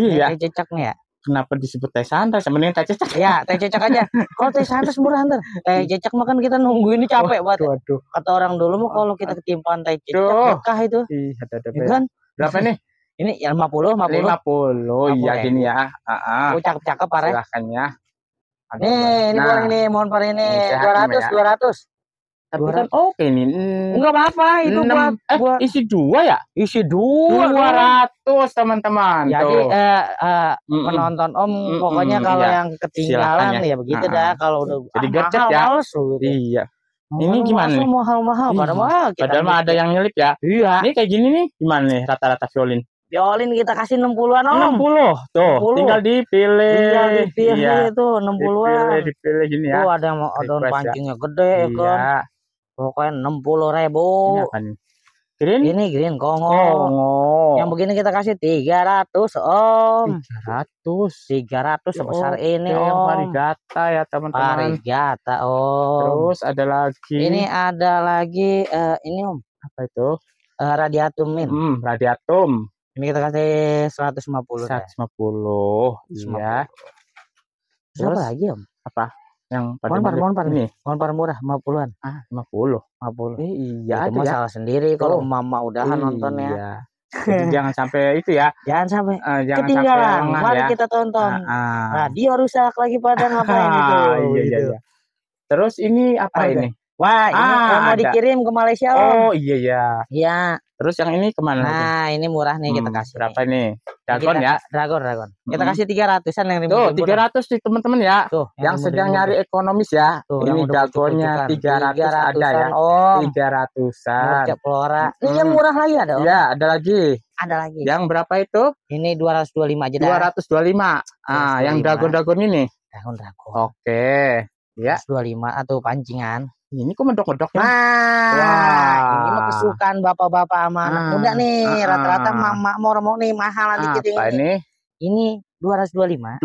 iya. Tai cecek nih ya kenapa disebut teh santai sebenarnya teh cecak. Ya, teh cecak aja. Kalau teh santai murah ntar. Teh iya. cecak makan kita nunggu ini capek banget. Aduh, aduh. Kata orang dulu mah kalau kita ketimpaan teh cecak berkah itu. Iya, ada ada. kan? Berapa nih? Ini ya puluh lima puluh oh, iya gini ya. ah Uh, cakep-cakep parah. Silahkan ya. Nih, ini nah, ini mohon par ini. dua ratus, ya? dua ratus tapi 200. kan oke okay nih mm, nggak apa-apa itu 6, buat, eh, buat isi dua ya isi dua 200 ratus teman-teman jadi tuh. eh, eh, mm -mm. penonton om mm -mm. pokoknya iya. kalau iya. yang ketinggalan Silahkan, ya, ya begitu nah, dah kalau udah jadi ah, mahal ya males, gitu. iya Oh, ini gimana nih? Mahal-mahal, pada mahal. Kita Padahal mah ada yang nyelip ya. Iya. Ini kayak gini nih, gimana nih rata-rata violin? Violin kita kasih 60-an om. 60. Tuh, 60. tinggal dipilih. Tinggal dipilih iya. tuh 60-an. Dipilih, dipilih gini ya. Tuh ada yang mau daun ya. pancingnya gede iya. kan pokoknya enam puluh ribu ini akan green ini green kongo kongo yang begini kita kasih tiga ratus om tiga ratus tiga ratus ya sebesar oh, ini om parigata ya teman-teman parigata om terus ada lagi ini ada lagi uh, ini om apa itu uh, radiatum min hmm, radiatum ini kita kasih 150 150 ya. 150. Terus, Terus apa lagi om? Apa? yang pada monpar monpar ini monpar murah lima an ah lima puluh lima puluh iya itu mah ya. salah sendiri kalau oh. mama udahan iya. nontonnya iya. Jadi jangan sampai itu ya. Jangan sampai uh, jangan ketinggalan. Sampai Mari ya. kita tonton. Uh, uh. Radio rusak lagi pada ngapain itu. iya, iya, gitu. iya. Terus ini apa, apa ini? Wah, ini ah, mau ada. dikirim ke Malaysia om. Oh iya iya. Iya. Terus yang ini kemana? Nah ini murah nih kita hmm, kasih. Berapa nih? Dragon kita, ya? Dragon Dragon. Kita hmm. kasih tiga ratusan yang ribu. Tuh tiga ratus sih teman-teman ya. Tuh yang, yang sedang nyari ekonomis ya. Tuh, ini Dragonnya kan. tiga ratus ada ya. Oh tiga ratusan. Flora. Hmm. Ini yang hmm. murah lagi ada Iya ada lagi. Ada lagi. Yang berapa itu? Ini dua ratus dua lima aja. Dua ratus dua lima. Ah yang Dragon Dragon ini. Dragon Dragon. Oke. Okay. Ya. lima atau ah, pancingan ini kok medok-medok Nah, Wah. ini mah kesukaan bapak-bapak sama anak hmm. muda nih. Hmm, hmm. Rata-rata hmm. mama mau nih mahal ah, dikit ini. ini? Ini 225. 225.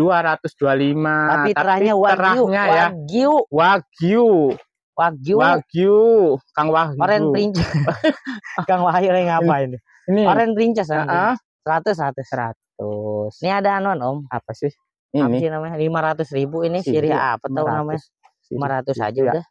Tapi terahnya Tapi wagyu, terahnya ya. Wagyu. Wagyu. Wagyu. Wagyu. Kang Wagyu. Oren rincas. Kang Wahyu yang ngapain? Ini. Oren rincas. Heeh. Seratus, seratus, seratus. Ini ada anon om. Apa sih? Ini. Apa sih namanya? Lima ratus ribu ini. Siri apa tahu namanya? Lima ratus aja udah.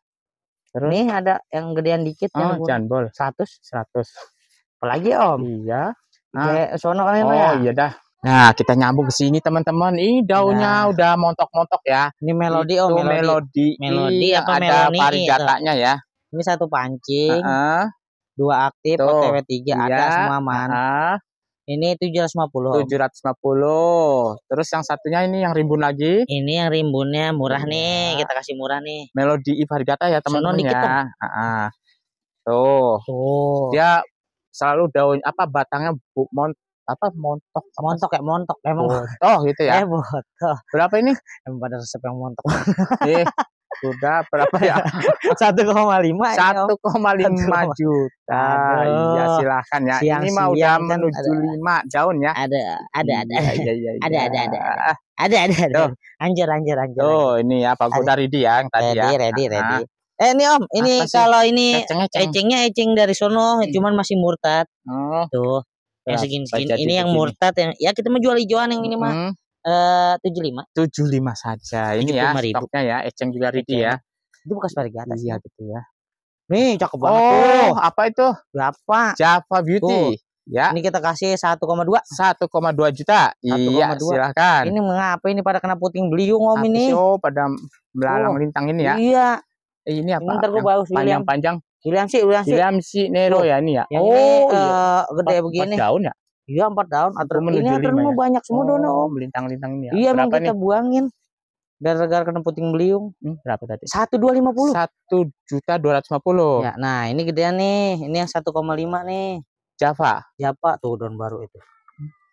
Terus? Nih ada yang gedean dikit oh, yang jambol. 100, 100. Apalagi Om? Iya. Nah, sono kan ya, Oh, ya? iya dah. Nah, kita nyambung ke sini teman-teman. Ih, daunnya nah. udah montok-montok ya. Ini melodi Om. oh, melodi. Melodi, melodi iya, apa ada parigatanya ya. Ini satu pancing. Uh -uh. Dua aktif, OTW tiga iya. ada semua man. Uh -uh. Ini 750. 750. Terus yang satunya ini yang rimbun lagi. Ini yang rimbunnya murah nih, kita kasih murah nih. Melodi Ibargata ya teman-teman ya. Heeh. Tuh. Tuh. Dia selalu daun apa batangnya bu, mont apa montok montok kayak montok emang oh gitu ya eh berapa ini emang pada resep yang montok eh sudah berapa ya? ya? satu satu koma lima koma lima juta. Iya, silahkan ya. Siang, Ini mau udah kan menuju lima jauh ya. Ada, ada, iya, ada. Iya, iya, iya. Ada, ada, ada. Ada, ada, ada. Anjir, anjir, anjir. Oh, ini ya Pak Gudar Ridi ya, yang tadi ready, ya. Ready, ready, ready. Nah. Eh ini om, ini kalau ini eceng, eceng. ecengnya dari sono, hmm. cuman masih murtad. Oh. Tuh, yang segini-segini. Ini yang murtad yang ya kita mau jual hijauan yang ini mah. Hmm Eh, tujuh lima tujuh lima saja ini ya stoknya ya eceng juga ready ya itu bukan seperti atas iya ya? gitu ya nih cakep banget oh tuh. apa itu berapa Java Beauty tuh. ya ini kita kasih 1,2 1,2 juta 1, iya 2. silahkan ini mengapa ini pada kena puting beliung om ini oh pada belalang oh, lintang ini ya iya eh, ini apa ini ntar gue bagus panjang-panjang William sih William sih William sih Nero ya ini ya yang oh ini, eh, iya. uh, gede begini daun ya Iya empat daun. Atern ini aternmu ya? banyak semua oh, dono Melintang-lintang ini. Ya. Iya emang kita nih? buangin. Gara-gara kena puting beliung. Hmm, berapa tadi? Satu dua lima puluh. Satu juta dua ratus lima puluh. Ya, nah ini gedean nih. Ini yang satu koma lima nih. Java. Java tuh daun baru itu.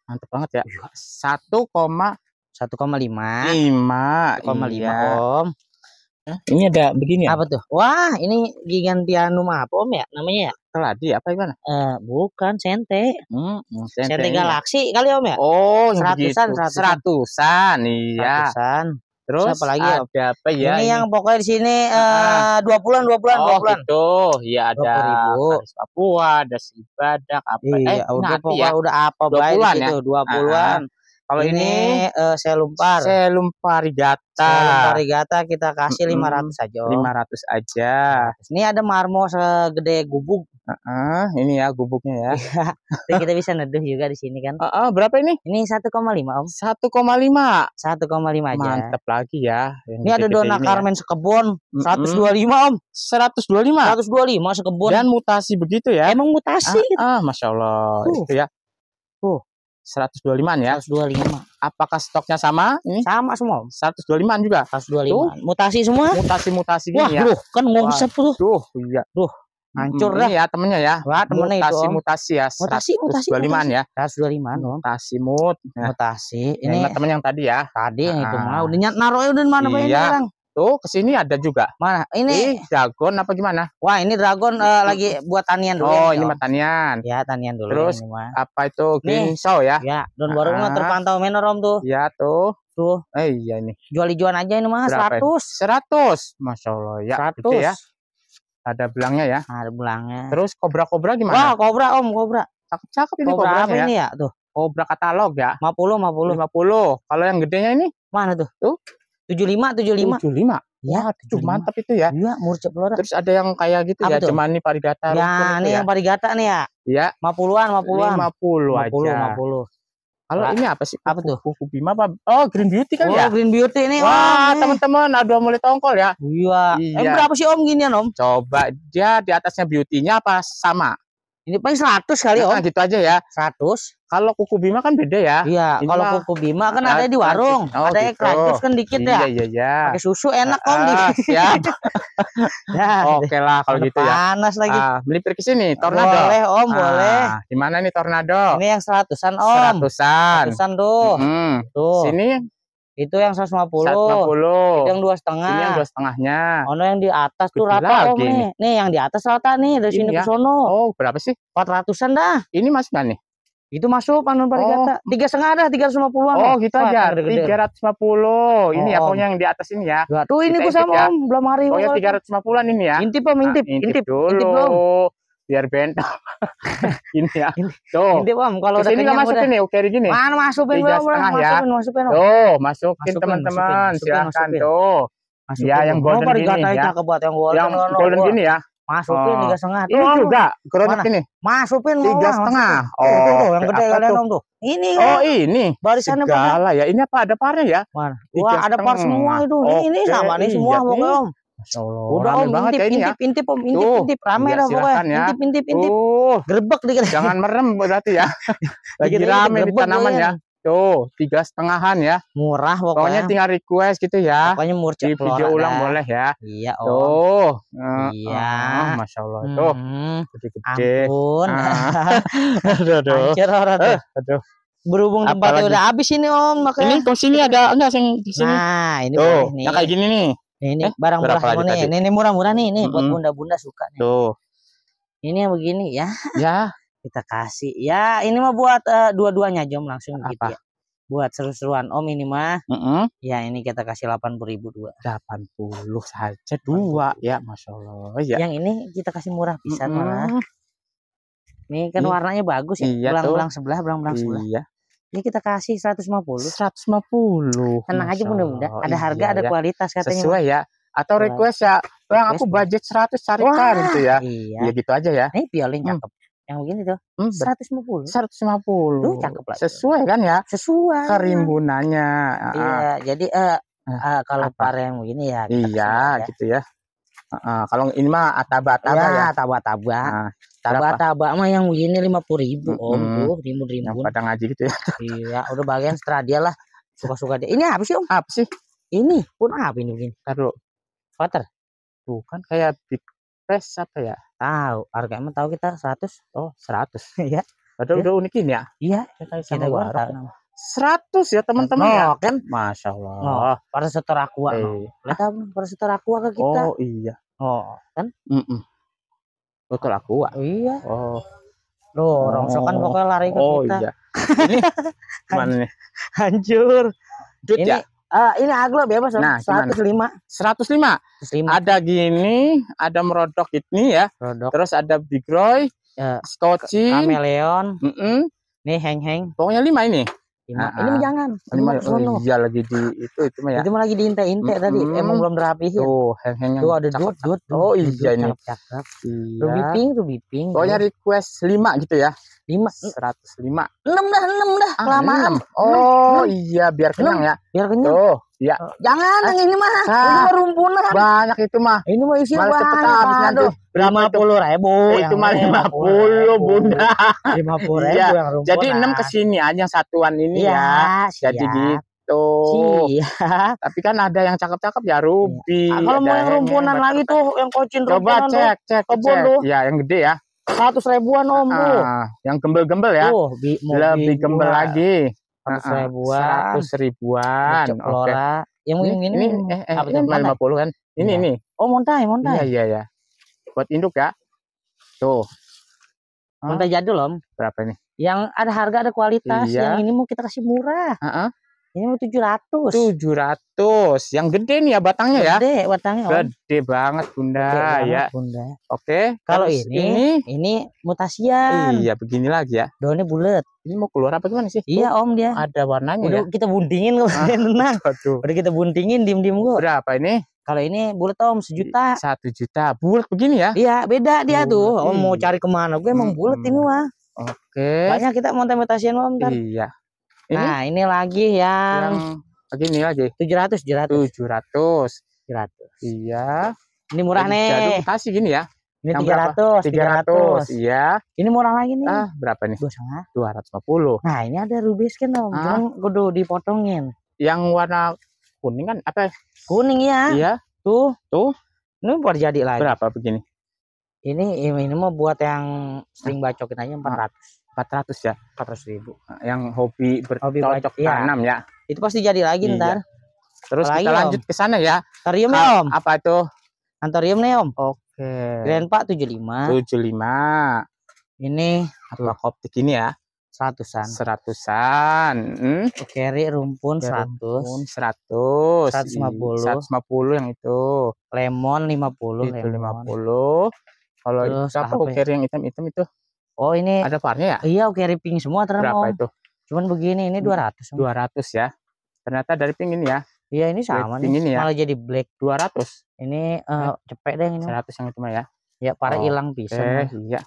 Mantep banget ya. Iya. Satu koma satu koma lima. Lima. Koma lima iya. om. Hah? Ini ada begini ya? Apa tuh? Wah, ini gigantianum apa om ya namanya ya? Keladi apa gimana? Eh, bukan sente. Hmm, hmm sente. Sente galaksi kali ya, om ya? Oh, seratusan, seratusan. Seratusan, iya. Seratusan. Terus Siapa lagi ya? ada apa ya? Ini, ini yang pokoknya di sini eh, oh, gitu. iya, dua puluh bulan, dua bulan, dua oh, gitu. Ya ada Papua, ada Sibadak, apa? Eh, iya, eh, udah ya? pokoknya ya? udah apa puluh an ya, dua puluhan. Kalau ini, ini uh, saya lumpar. Saya lumpar rigata. Saya lumparigata kita kasih mm -hmm. 500 aja. 500 aja. Ini ada marmo segede gubuk. Uh -uh, ini ya gubuknya ya. Iya. kita bisa neduh juga di sini kan. Uh -uh, berapa ini? Ini 1,5 Om. 1,5. 1,5 aja. Mantap lagi ya. Yang ini ada Dona ini ya. Carmen ya. sekebon mm -hmm. 125 Om. 125. 125 sekebon. Dan mutasi begitu ya. Emang mutasi. Ah, uh -uh, Masya Allah. Uh. Itu ya. Uh. 125 ya? 125. Apakah stoknya sama ini? Sama semua. 125 juga. 125. Tuh. Mutasi semua? Mutasi-mutasi gini Wah, ya. Kan Wah, kan ngonsep tuh. Tuh, iya. Tuh. hancur hmm, ya temennya ya. Wah, temennya mutasi, itu. Mutasi mutasi ya. Mutasi, mutasi. 125-an ya. 125 dong. Mutasi mut. Nah. Mutasi. Ini, ini temen yang tadi ya. Tadi yang itu ah. mah udah naruhnya udah mana iya. banyak orang. Tuh, ke sini ada juga. Mana? Ini eh, dragon apa gimana? Wah, ini dragon uh, lagi buat tanian dulu. Oh, ya, ini mah tanian. Ya, tanian dulu. Terus ini, apa itu? Ginsau ya? Ya, daun baru mah ah. terpantau menorom tuh. Ya, tuh. Tuh. Eh, iya ini. Jual-jualan aja ini mah ya? seratus. 100. 100. Masya Allah ya. 100 gitu ya. Ada belangnya ya. Ada belangnya. Terus kobra-kobra gimana? Wah, kobra Om, kobra. Cakep-cakep ini kobra apa ya. ini ya? Tuh. Kobra katalog ya. 50, 50. 50. Kalau yang gedenya ini mana tuh? Tuh tujuh lima 75 75. lima Ya, tujuh mantap itu ya. Iya, murcep lora. Terus ada yang kayak gitu Apa ya, cuman nih parigata. Ya, nih ya? yang parigata nih ya. Iya. 50-an, 50-an. 50 aja. 50, puluh Kalau ini apa sih? Apa tuh? Kuku Bima apa? Oh, Green Beauty kan oh, ya? Green Beauty ini. Wah, teman-teman, aduh mulai tongkol ya. Iya. iya. Eh, berapa sih Om ginian Om? Coba dia di atasnya beauty-nya apa sama? Ini paling 100 kali, nah, Om. Nah, gitu aja ya. 100. Kalau kuku bima kan beda ya. Iya, kalau kuku bima kan ada di ah, warung, oh, ada gitu. kratos kan dikit iya, ya. Iya, iya, iya. Pakai susu enak uh, Om. Uh, ya. ya. Oke lah kalau gitu panas ya. Panas lagi. Uh, ah, melipir ke sini, tornado. Boleh, Om, uh, boleh. Di mana nih tornado? Ini yang seratusan, Om. Seratusan. Seratusan tuh. Mm -hmm. Tuh. Sini itu yang 150. 150. Itu Yang dua setengah. Ini yang dua setengahnya. Ono yang di atas Gede tuh rata lagi nih. nih. yang di atas rata nih dari ini sini ya. ke sono. Oh, berapa sih? 400-an dah. Ini masuk nih? Itu masuk panon parigata. Oh. Tiga setengah dah, tiga ratus lima puluh Oh, gitu Wah, aja. Tiga ratus lima puluh. Ini ya, oh. pokoknya yang di atas ini ya. Tuh ini gue sama ya. om, belum hari. Oh ya tiga ratus lima puluhan ini ya. Intip om, intip, nah, intip, intip, dulu. Intip dulu biar bentol ya. ini ya tuh ini bang kalau ini nggak masukin udah... nih kayak gini mana masukin belum ya. masukin ya. masukin tuh masukin teman-teman silakan tuh masukin, iya, ya yang golden oh, gini ya buat yang golden, yang golden golden gini ya masukin oh. tiga setengah ini juga keroncong ini masukin tiga setengah oh yang gede kalian om tuh ini oh ini barisannya segala ya ini apa ada parnya ya wah ada par semua itu ini sama nih semua iya. pokoknya om Masya Allah. Udah om, banget intip, ya ini intip, ya. Intip, om, intip, Tuh, intip. Rame dah pokoknya. Ya. Intip, intip, intip. Uh, Gerbek dikit. Jangan merem berarti ya. Lagi rame di tanaman ya. Tuh, tiga setengahan ya. Murah pokoknya. Pokoknya tinggal request gitu ya. Pokoknya murah. Di video ulang dah. boleh ya. Iya, Om. Tuh. Iya. Oh, Masya Allah. Hmm. Tuh. Gede-gede. Ampun. Ah. aduh, aduh. Hancur orang tuh. Eh, aduh. Berhubung tempatnya udah habis ini Om, makanya. Ini sini ada enggak yang di sini? Nah, ini tuh, Nah, kayak gini nih ini eh, barang murah kamu nih. Ini, ini murah-murah nih, ini mm -hmm. buat bunda-bunda suka nih. Tuh. Ini yang begini ya. Ya. Kita kasih. Ya, ini mah buat uh, dua-duanya jom langsung Apa? gitu ya. Buat seru-seruan Om oh, ini mah. Mm -hmm. Ya, ini kita kasih delapan puluh ribu dua. Delapan puluh saja dua. Ya, Masya Allah. Ya. Yang ini kita kasih murah Bisa mm -hmm. mah. Ini kan ini. warnanya bagus ya. Iya, belang-belang sebelah, belang-belang sebelah. Iya. Ini kita kasih 150. 150. Tenang Masya aja bunda-bunda. Ada harga, iya, ada ya. kualitas katanya. Sesuai ya. Atau iya. request ya. Yang aku budget 100 cari kan itu ya. Iya. Ya gitu aja ya. Ini piolin hmm. cakep. Hmm. Yang begini tuh. Hmm, 150. 150. Duh, cakep lah. Sesuai kan ya? Sesuai. Kerimbunannya. Iya, uh, jadi uh, uh, kalau par yang begini ya. Iya, gitu ya. Uh, kalau ini mah ataba-ataba iya, ya, ataba ataba Ya. Nah, Taba-taba mah yang begini lima puluh ribu, oh, hmm. ribu ribu. Yang pada gitu ya. iya, udah bagian setelah dia lah, suka-suka dia. Ini apa sih om? Apa sih? Ini pun apa ini begini? Taruh. Water. Bukan kayak big press apa ya? Tahu, harga emang tahu kita seratus, oh seratus, iya Padahal ya. udah unikin ya? Iya, kita bisa seratus ya teman-teman no, ya kan masya allah no, para setor aqua eh. no. apa? para setor aqua ke kita oh iya oh kan mm -mm. Betul aku. Wak. Iya. Oh. Loh, oh. kan pokoknya lari ke oh, kita. Iya. Ini mana nih? Hancur. Dut ini, ya? Uh, ini aglo bebas. Nah, 105. 105. 105. Ada gini, ada merodok ini ya. Merodok. Terus ada bigroy, uh, ya. scotchin, kameleon. Mm -mm. Nih heng-heng. Pokoknya lima ini. Ima. Ah, ini ah. jangan. Ini mah sono. Iya lagi di itu itu mah ya. Itu mah lagi diinte-inte mm, tadi. Emang belum terhabis. Tuh, heng-heng yang. Tuh ada dua, dua. Oh iya ini. Cakep. Iya. Ruby pink, ruby pink. Pokoknya request 5 gitu ya. 5 105. 6 dah, 6 dah. Ah, Kelamaan. Oh, iya biar kenyang ya. Biar kenyang. Tuh. Iya. Jangan yang ini mah. ini mah rumpunan. Banyak itu mah. Ini mah isinya Malah banyak. Cepet Aduh, lima puluh ribu. Itu mah lima puluh bunda. Lima puluh ribu iya. yang rumpunan. Jadi ah. enam kesini aja satuan ini ya. ya. Jadi gitu Iya. Tapi kan ada yang cakep-cakep ya Ruby. Iya. Ah, kalau mau yang rumpunan lagi tuh yang kocin rumpunan. Coba cek, cek, kebun cek. Ya yang gede ya. Seratus ribuan om ah, Yang gembel-gembel ya. Oh, lebih gembel lagi ratus uh, ribuan seratus ribuan oke. okay. yang ini ini, eh, eh, apa ini lima puluh kan ini iya. ini oh montai montai iya iya ya. buat induk ya tuh montai jadul om berapa nih yang ada harga ada kualitas iya. yang ini mau kita kasih murah uh -uh. Ini mau 700. 700. Yang gede nih ya batangnya ya. Gede batangnya. Om. Gede banget Bunda gede banget, ya. Bunda. Oke. Kalau ini, ini ini mutasian. Iya, begini lagi ya. Daunnya bulat. Ini mau keluar apa gimana sih? Iya, Om dia. Ada warnanya Udah ya. kita buntingin kemarin ah, tenang. Aduh. Udah kita buntingin diem-diem gua. Berapa ini? Kalau ini bulat om sejuta. Satu juta. Bulat begini ya? Iya beda dia bulet. tuh. Om iya. mau cari kemana? Gue emang bulat ini mah. Hmm. Oke. Okay. Banyak kita mau tasian om ntar. Iya. Ini? Nah, ini lagi yang, lagi ini lagi. 700 700. 700. 700. Iya. Ini murah ini nih. Jadi kasih gini ya. Ini yang 300, 300. 300. iya. Ini murah lagi nih. Ah, berapa nih? 250. setengah. Nah, ini ada ruby skin dong. Ah. Jangan kudu dipotongin. Yang warna kuning kan apa? Kuning ya. Iya. Tuh, tuh. Ini buat jadi lagi. Berapa begini? Ini ini, ini mau buat yang sering bacokin aja 400. Ah. ratus. 400 ya 400 ribu nah, yang hobi bercocok hobi iya. tanam ya. ya itu pasti jadi lagi iya. ntar terus lagi, kita lanjut ke sana ya antarium nih om apa itu antarium nih om oke grand pak 75 75 ini koptik ini ya seratusan seratusan hmm? carry rumpun seratus seratus seratus lima puluh seratus lima puluh yang itu lemon lima puluh itu lima puluh kalau apa ya? carry yang hitam hitam itu Oh ini ada parnya ya? Iya oke okay, ripping semua ternyata. Berapa itu? Cuman begini ini 200. 200 ya. Ternyata dari ping ini ya. Iya ini sama nih. Ini ya. Malah jadi black. 200. Ini uh, cepet deh ini. 100 yang cuma ya. Ya para oh, hilang oh, bisa. Eh, iya.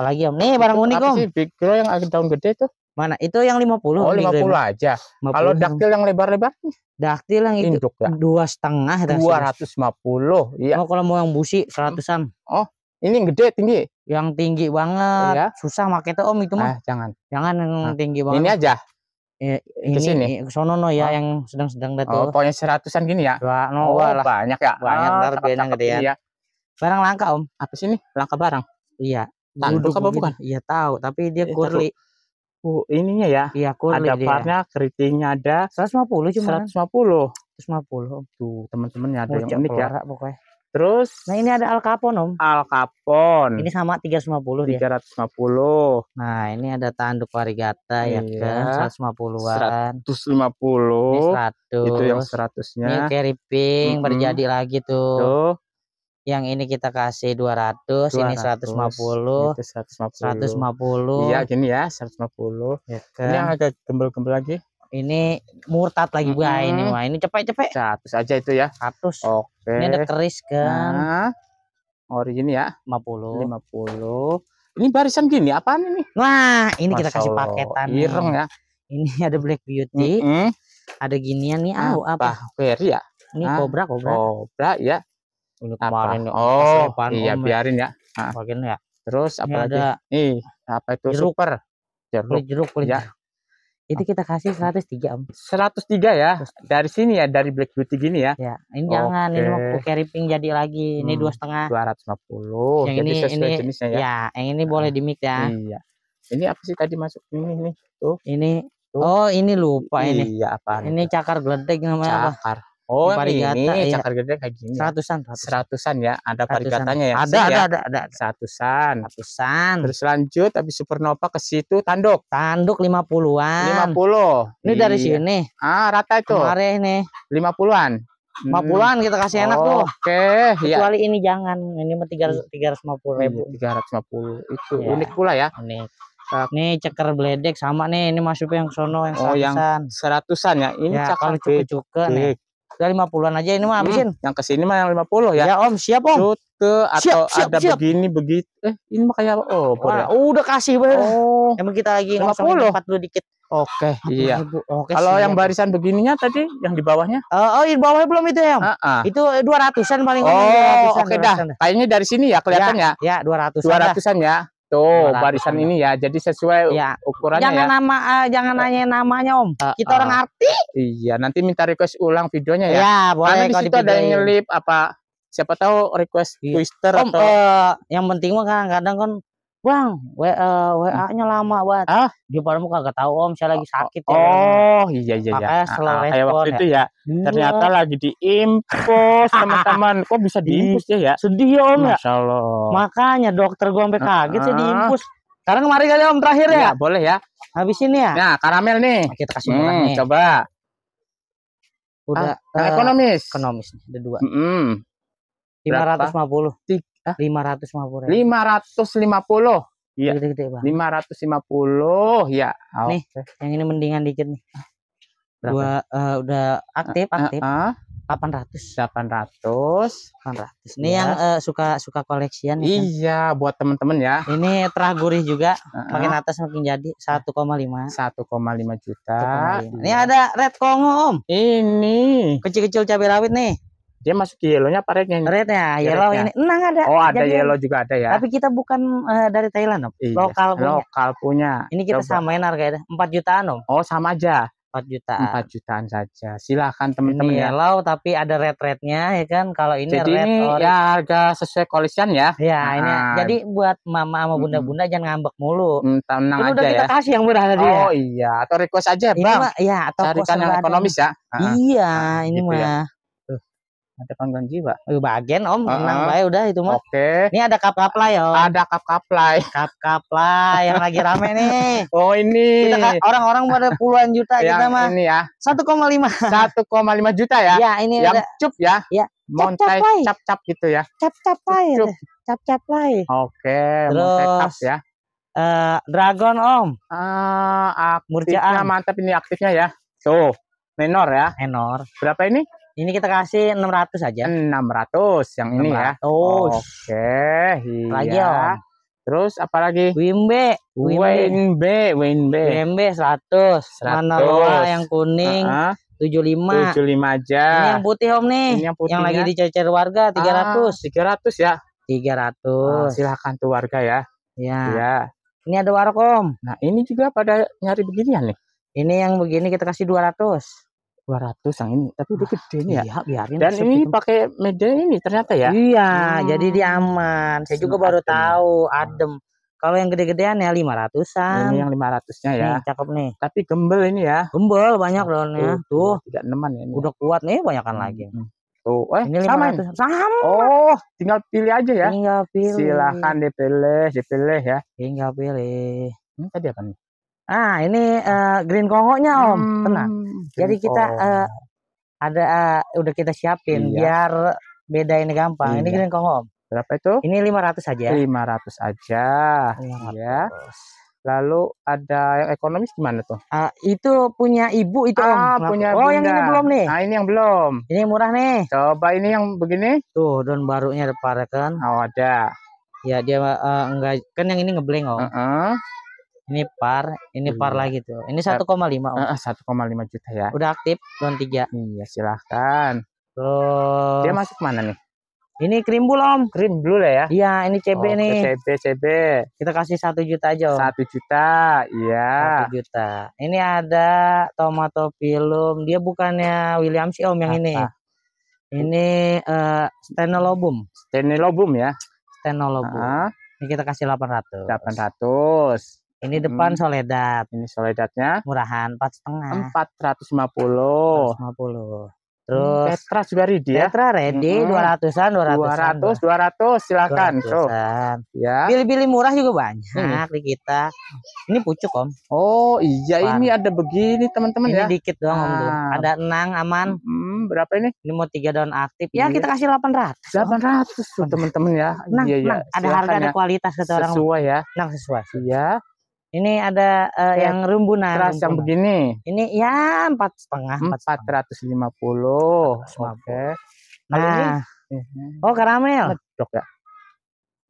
Apalagi om. Nih barang itu unik om. big grow yang agak daun gede tuh. Mana? Itu yang 50. Oh, 50 puluh aja. Kalau daktil yang lebar-lebar? Daktil yang itu ya? dua setengah. Dua ratus lima puluh. Iya. Oh, kalau mau yang busi seratusan. Oh, ini gede tinggi yang tinggi banget iya. susah pakai itu om itu mah eh, jangan jangan yang nah, tinggi banget ini aja ya, ini sini sono no ya oh. yang sedang sedang datu oh, pokoknya seratusan gini ya Dua, no, oh, wala. banyak ya banyak oh, ntar biayanya gede ya. ya barang langka om apa sih ini langka barang iya tanduk apa bukan iya tahu tapi dia ya, kurli uh, ininya ya iya kurli ada partnya keritingnya ada puluh cuma 150 150 tuh teman-temannya ada yang unik ya pokoknya Terus Nah, ini ada Al Capone, Om. Al Capone. Ini sama 350 dia. 350. Nah, ini ada tanduk varigata ya iya. ya kan 150-an. 150. Ini 100. Itu yang 100-nya. Ini carry pink mm -hmm. berjadi lagi tuh. Tuh. Yang ini kita kasih 200, 200. ini 150. Itu 150. 150. Iya, gini ya, 150. Ya kan? Ini ada gembel-gembel lagi ini murtad lagi mm -hmm. wah ini wah ini cepet-cepet satu saja itu ya satu oke ini ada keris kan nah, origin ya 50 50 ini barisan gini apaan ini wah ini Masa kita kasih Allah. paketan ireng ya ini ada black beauty mm -hmm. ada ginian nih ah apa Ferry ya ini ah, kobra kobra kobra ya Untuk kemarin apa? oh iya om, biarin ya bagian ya terus apa ini lagi ada nih apa itu jeruk. super jeruk jeruk, ya. jeruk ya itu kita kasih 103 om 103 ya dari sini ya dari Black Beauty gini ya ya ini okay. jangan ini mau carry pink jadi lagi ini hmm, dua setengah 250 yang jadi ini sesuai ini jenisnya ya. ya yang ini boleh ah, di mix ya iya ini apa sih tadi masuk ini nih tuh ini tuh. oh ini lupa ini iya apa ini cakar geledek namanya cakar apa? Oh, parigata, ini ya. cakar gede kayak gini. Ya? Seratusan, seratusan, seratusan ya. Ada parigatanya ya. Ada, ada, ada, ada, Seratusan. Seratusan. Terus lanjut habis supernova ke situ tanduk. Tanduk lima puluhan, lima puluh. Ini iya. dari sini. Ah, rata itu. Kemarin nih. 50-an. 50 puluhan kita kasih oh, enak hmm. tuh. Oke, okay. Iya. Kecuali ini jangan. Ini mah iya. lima puluh ribu. Iya, tiga ratus lima puluh Itu ya. unik pula ya. Unik. Ini nih ceker bledek sama nih ini masuk yang sono yang seratusan. Oh, yang seratusan ya. Ini ya, cakar cukup cukup nih. Udah lima an aja ini mah hmm. habisin. Hmm, yang kesini mah yang 50 ya. Ya Om, siap Om. ke atau siap, siap, ada siap. begini begitu. Eh, ini mah kayak oh, Wah, ya? udah kasih ber. Oh. Emang kita lagi puluh empat puluh dikit. Oke, iya. Oke. Kalau yang barisan begininya tadi yang di bawahnya? Uh, oh, di bawahnya belum itu ya, Om. Uh, uh. Itu 200-an eh, paling Oh, oke okay dah. Kayaknya dari sini ya kelihatan ya. Ya, ya 200-an. 200 ya. Oh, 500. barisan ini ya. Jadi sesuai ya. ukurannya jangan ya. Nama, uh, jangan eh. nanya namanya, Om. Uh, eh, Kita uh. orang arti. Iya, nanti minta request ulang videonya ya. Ya, boleh Karena di situ ada yang nyelip apa siapa tahu request iya. twister Om, atau uh, yang penting mah kadang-kadang kan, kan Bang, WA eh, hmm. WA-nya lama banget. Ah, di Parmu kagak tahu Om, saya lagi oh, oh, sakit ya, ya. Oh, iya iya iya. Makanya selalu ah, ah kayak waktu ya. itu ya. Iya. Ternyata lagi diimpus teman-teman. Kok bisa iya. diimpus ya ya? Sedih ya Om ya. Masalah. Makanya dokter gua sampai kaget sih -huh. diimpus. Karena kemarin kali Om terakhir ya. Iya, boleh ya. Habis ini ya. Nah, karamel nih. Kita kasih hmm, nih. Coba. Udah ah, uh, ekonomis. Ekonomis nih, ada dua. Mm -hmm. 550 lima 550 lima 550. Iya. lima ratus lima puluh ya. Oh. Nih, yang ini mendingan dikit nih. Ah. Berapa? Dua uh, udah aktif, ah, ah, aktif. Uh, ratus uh. ratus 800. ratus Ini ya. yang uh, suka suka koleksian ya, Iya, kan? buat temen-temen ya. Ini terah gurih juga. Uh -huh. Makin atas makin jadi satu koma 1,5. 1,5 juta. 1, juta Ini ada red kongo, Om. Ini. Kecil-kecil cabai rawit nih dia masuk ke yellownya apa rednya? Rednya, yellow ini. Enang ada. Oh ada Jadi, yellow juga ada ya. Tapi kita bukan uh, dari Thailand om. Iya, lokal punya. Lokal punya. Ini kita Coba. samain harganya. 4 jutaan om. Oh sama aja. 4 jutaan. 4 jutaan saja. Silahkan teman-teman ya. Yellow tapi ada red-rednya ya kan. Kalau ini jadi red ini or... ya harga sesuai collection ya. iya nah. ini. Ya. Ah. Jadi buat mama sama bunda-bunda hmm. jangan ngambek mulu. Hmm, tenang Ini aja udah kita ya. kasih yang murah tadi. Oh iya, atau request aja, Bang. Ini mah ya atau Carikan yang ekonomis ya. Iya, ah, ini gitu ya. mah ada gangguan jiwa. Eh, bagian om, menang uh, baik ya, udah itu mah. Oke. Okay. Ini ada kap kaplay ya, om. Ada kap kaplay. Kap kaplay yang lagi rame nih. Oh ini. Kan, orang-orang pada puluhan juta yang kita mah. Ini ya. satu satu koma lima, koma lima juta ya. Ya ini yang ada. cup ya. Ya. Montai cap-cap gitu ya. Cap-capai. Ya. cap Cap-capai. cap Oke, Terus. cap ya. Uh, Dragon Om. Ah, uh, murjaan mantap ini aktifnya ya. Tuh, menor ya. Menor. Berapa ini? Ini kita kasih 600 aja. 600 yang 600. ini ya. Oke, okay, iya. Lagi ya. Terus apa lagi? Wimbe. Wimbe, Wimbe. Wimbe 100. 100. Manoa yang kuning. Uh -huh. 75. 75 aja. Ini yang putih Om nih. Ini yang, putih yang lagi dicecer warga 300. Ah, 300 ya. 300. Ah, silahkan tuh warga ya. Iya. Ya. Ini ada warkom. Nah, ini juga pada nyari beginian nih. Ini yang begini kita kasih 200. 200 yang ini tapi udah gede nih ya iya, biarin dan ini gitu. pakai media ini ternyata ya iya hmm. jadi dia aman saya juga baru adem. tahu hmm. adem kalau yang gede-gedean ya 500-an ini yang 500-nya ya nih, hmm, cakep nih tapi gembel ini ya gembel banyak loh daunnya tuh tidak neman ya ini. Ya. udah kuat nih banyakkan lagi hmm, hmm. Tuh, eh, ini sama Sama. Oh, tinggal pilih aja ya. Tinggal pilih. Silahkan dipilih, dipilih ya. Tinggal pilih. Ini tadi apa nih? Nah ini uh, green kongonya Om, hmm, tenang. Jadi kita uh, ada uh, udah kita siapin iya. biar beda ini gampang. Iya. Ini green kongo Om. Berapa itu? Ini 500 saja. 500 aja. 500. Ya. Lalu ada yang ekonomis gimana tuh? Uh, itu punya ibu itu ah, om. Punya oh bunda. yang ini belum nih? Nah ini yang belum. Ini yang murah nih. Coba ini yang begini. Tuh daun barunya ada kan? Oh ada. Ya dia uh, enggak kan yang ini ngebleng om. Uh -uh. Ini par, ini par iya. lagi tuh. Ini 1,5 Om. Satu koma lima juta ya. Udah aktif don tiga. Iya, silahkan. Terus dia masuk mana nih? Ini krim blue om. Krim blue lah ya. Iya, ini CB oh, nih. CB, CB. Kita kasih satu juta aja Satu juta, iya. Satu juta. Ini ada tomato film. Dia bukannya William sih om yang Apa? ini. Ah, ah. Ini uh, stenolobum. Stenolobum ya. Stenolobum. Uh Ini kita kasih delapan ratus. Delapan ratus. Ini depan hmm. Soledad. Ini Soledadnya. Murahan empat setengah. Empat ratus lima puluh. Hmm, Terus Petra sudah ready ya? Petra ready dua ratusan dua ratus dua ratus silakan. So. Ya. Pilih-pilih murah juga banyak hmm. di kita. Ini pucuk Om. Oh, iya Pan. ini ada begini teman-teman ya. Ini dikit doang ah. Om. Ada enang aman. Hmm, berapa ini? Ini mau tiga daun aktif. Ya, iya. kita kasih delapan ratus delapan ratus tuh teman-teman ya. Enang, iya, iya. ada harga ada ya. kualitas kata orang. Sesuai ya. Enang sesuai. Iya. Ini ada uh, yang rumbunan. Keras yang begini. Ini ya empat setengah. Empat ratus lima puluh. Oke. Nah, ini, oh karamel. cocok. ya.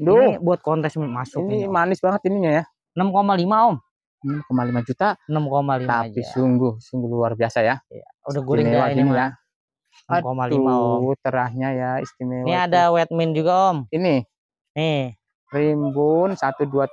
Duh. Ini buat kontes masuk. Ini, ini manis om. banget ininya ya. 6,5 om. 6,5 juta. 6,5 Tapi aja. Iya. sungguh, sungguh luar biasa ya. Iya, ya udah goreng ya ini Enam Ya. 6,5 om. terahnya ya istimewa. Ini ada wet mint juga om. Ini. Nih. Rimbun tiga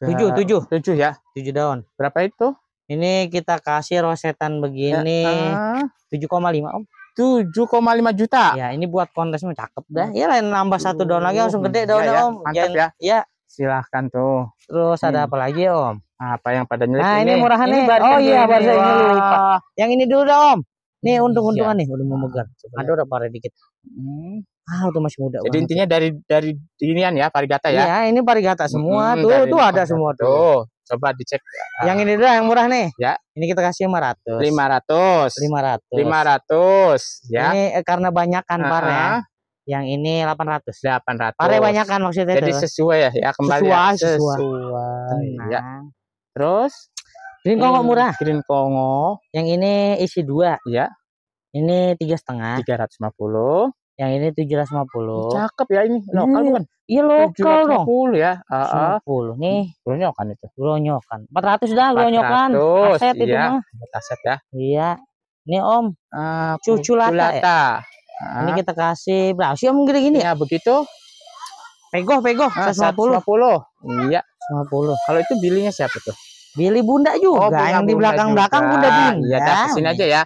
tujuh tujuh tujuh ya tujuh daun berapa itu ini kita kasih rosetan begini ya, ah. tujuh koma lima om tujuh koma lima juta. Ya, ini buat kontesnya cakep dah. Hmm. Ya lain nambah satu daun lagi langsung gede iya, daunnya, ya, ya. Om. Mantap ya. Ya. Silahkan tuh. Terus ada hmm. apa lagi, Om? Apa yang pada nyelip nah, ini? ini murahan ini nih. Oh iya, baru ini lupa. Yang ini dulu dah, Om. Nih hmm, untung-untungan iya. nih udah memegang. Ada ah, udah parah dikit. Hmm. Ah, itu masih muda. Jadi banget. intinya ya. dari dari inian ya parigata ya. Iya, ini parigata hmm, semua hmm, tuh, tuh ada semua tuh. tuh. Coba dicek. Yang ini dulu yang murah nih. Ya. Ini kita kasih 500. 500. 500. 500 ya. Ini Lima eh, karena banyak uh -huh. pare. Yang ini 800. 800. Pare banyakan maksudnya Jadi itu. sesuai ya, ya kembali sesuai, ya. Sesuai, sesuai. Ya. Terus Green kongo hmm. murah. Green kongo. Yang ini isi dua. Iya. Ini tiga setengah. Tiga ratus lima puluh. Yang ini tujuh ratus lima puluh. Cakep ya ini. Lokal hmm. bukan? Iya lokal dong. puluh ya. Lima puluh nih. Blonyokan itu. Blonyokan. Empat ratus dah blonyokan. Aset iya. itu mah. Aset ya. Iya. Ini Om. Uh, cucu lata. lata. Ya? Ini ah. kita kasih berapa sih Om gini-gini? Ya begitu. Pegoh, pegoh. Ah, seratus lima puluh. Iya. Lima puluh. Kalau itu bilinya siapa tuh? Billy Bunda oh, juga oh, yang di belakang-belakang Bunda, Bunda Bunda. ya, dah kan? sini aja ya.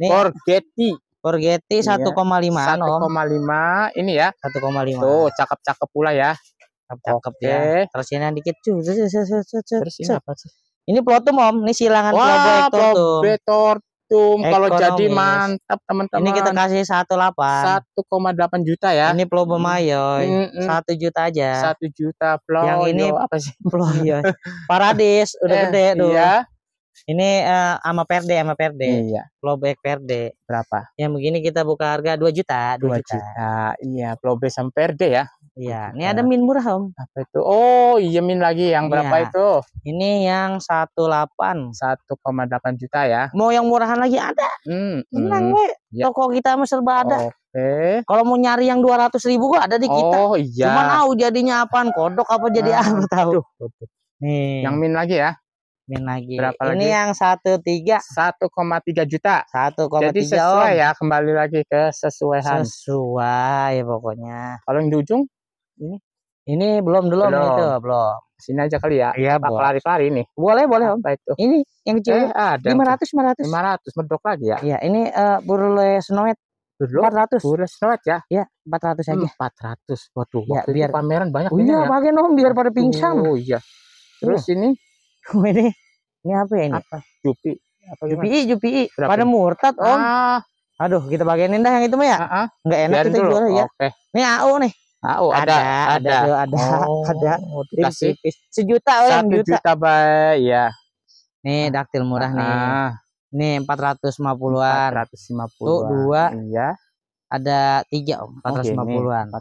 Nih. Forgetti. Forgetti 1,5 iya. 1,5 ini ya. 1,5. Tuh, cakep-cakep pula ya. Cakep Oke. ya. Terus ini yang dikit Terus ini apa sih? Ini plotum Om, ini silangan Wah, plotum. Wah, plotum. Assalamualaikum. Kalau jadi mantap teman-teman. Ini kita kasih 1,8. 1,8 juta ya. Ini plobo Bemayo. Mm hmm 1 eh. juta aja. 1 juta plobo. Yang ini yo, apa sih? Ployo. Paradis udah eh, gede iya. tuh. Eh, iya. Ini uh, ama perde sama perde. Iya. Plobek perde. Berapa? Yang begini kita buka harga 2 juta. 2, 2 juta. juta. Iya, plobe sama perde ya. Iya, ini ada min murah om. Apa itu? Oh iya min lagi yang iya. berapa ya. itu? Ini yang satu satu delapan, koma delapan juta ya. Mau yang murahan lagi ada. Hmm, Tenang hmm. ya. toko kita mah serba ada. Oke. Kalau mau nyari yang dua ratus ribu gua ada di kita. Oh iya. Cuma tahu jadinya apaan, kodok apa jadi ah, apa tahu. Aduh, Nih. Yang min lagi ya min lagi. Berapa ini lagi? yang satu tiga. Satu koma tiga juta. Satu koma tiga. Jadi sesuai ya kembali lagi ke sesuaian. Sesuai pokoknya. Kalau yang di ujung? ini? Ini belum belum, belum. itu belum. Sini aja kali ya. Iya, Pak lari-lari nih. Boleh, boleh, Om. Baik Ini yang kecil. Eh, ada. ratus lima ratus. medok lagi ya. Iya, ini uh, eh, burle snowet. Empat ratus. Burle snowet ya. Iya, Empat ratus aja. Empat ratus. Waduh, ya, biar pameran banyak oh, Iya, bagian Om biar pada pingsan. Oh iya. Terus iya. ini ini ini apa ya ini? Apa? Jupi. Apa gimana? Jupi, Jupi. Berapa pada murtad, Om. Ah. Aduh, kita bagianin dah yang itu mah ya. Uh ah, -huh. Ah. Nggak enak Biarin kita jual ya. Okay. Ini AU nih. Ah, oh ada ada ada ada, oh, ada. ada, ada, Sejuta oh, ada, satu juta. juta bay ya. Nih daktil murah ada, nih. Nih empat ratus lima puluh dua. Iya. Ada tiga om, oh, oh, empat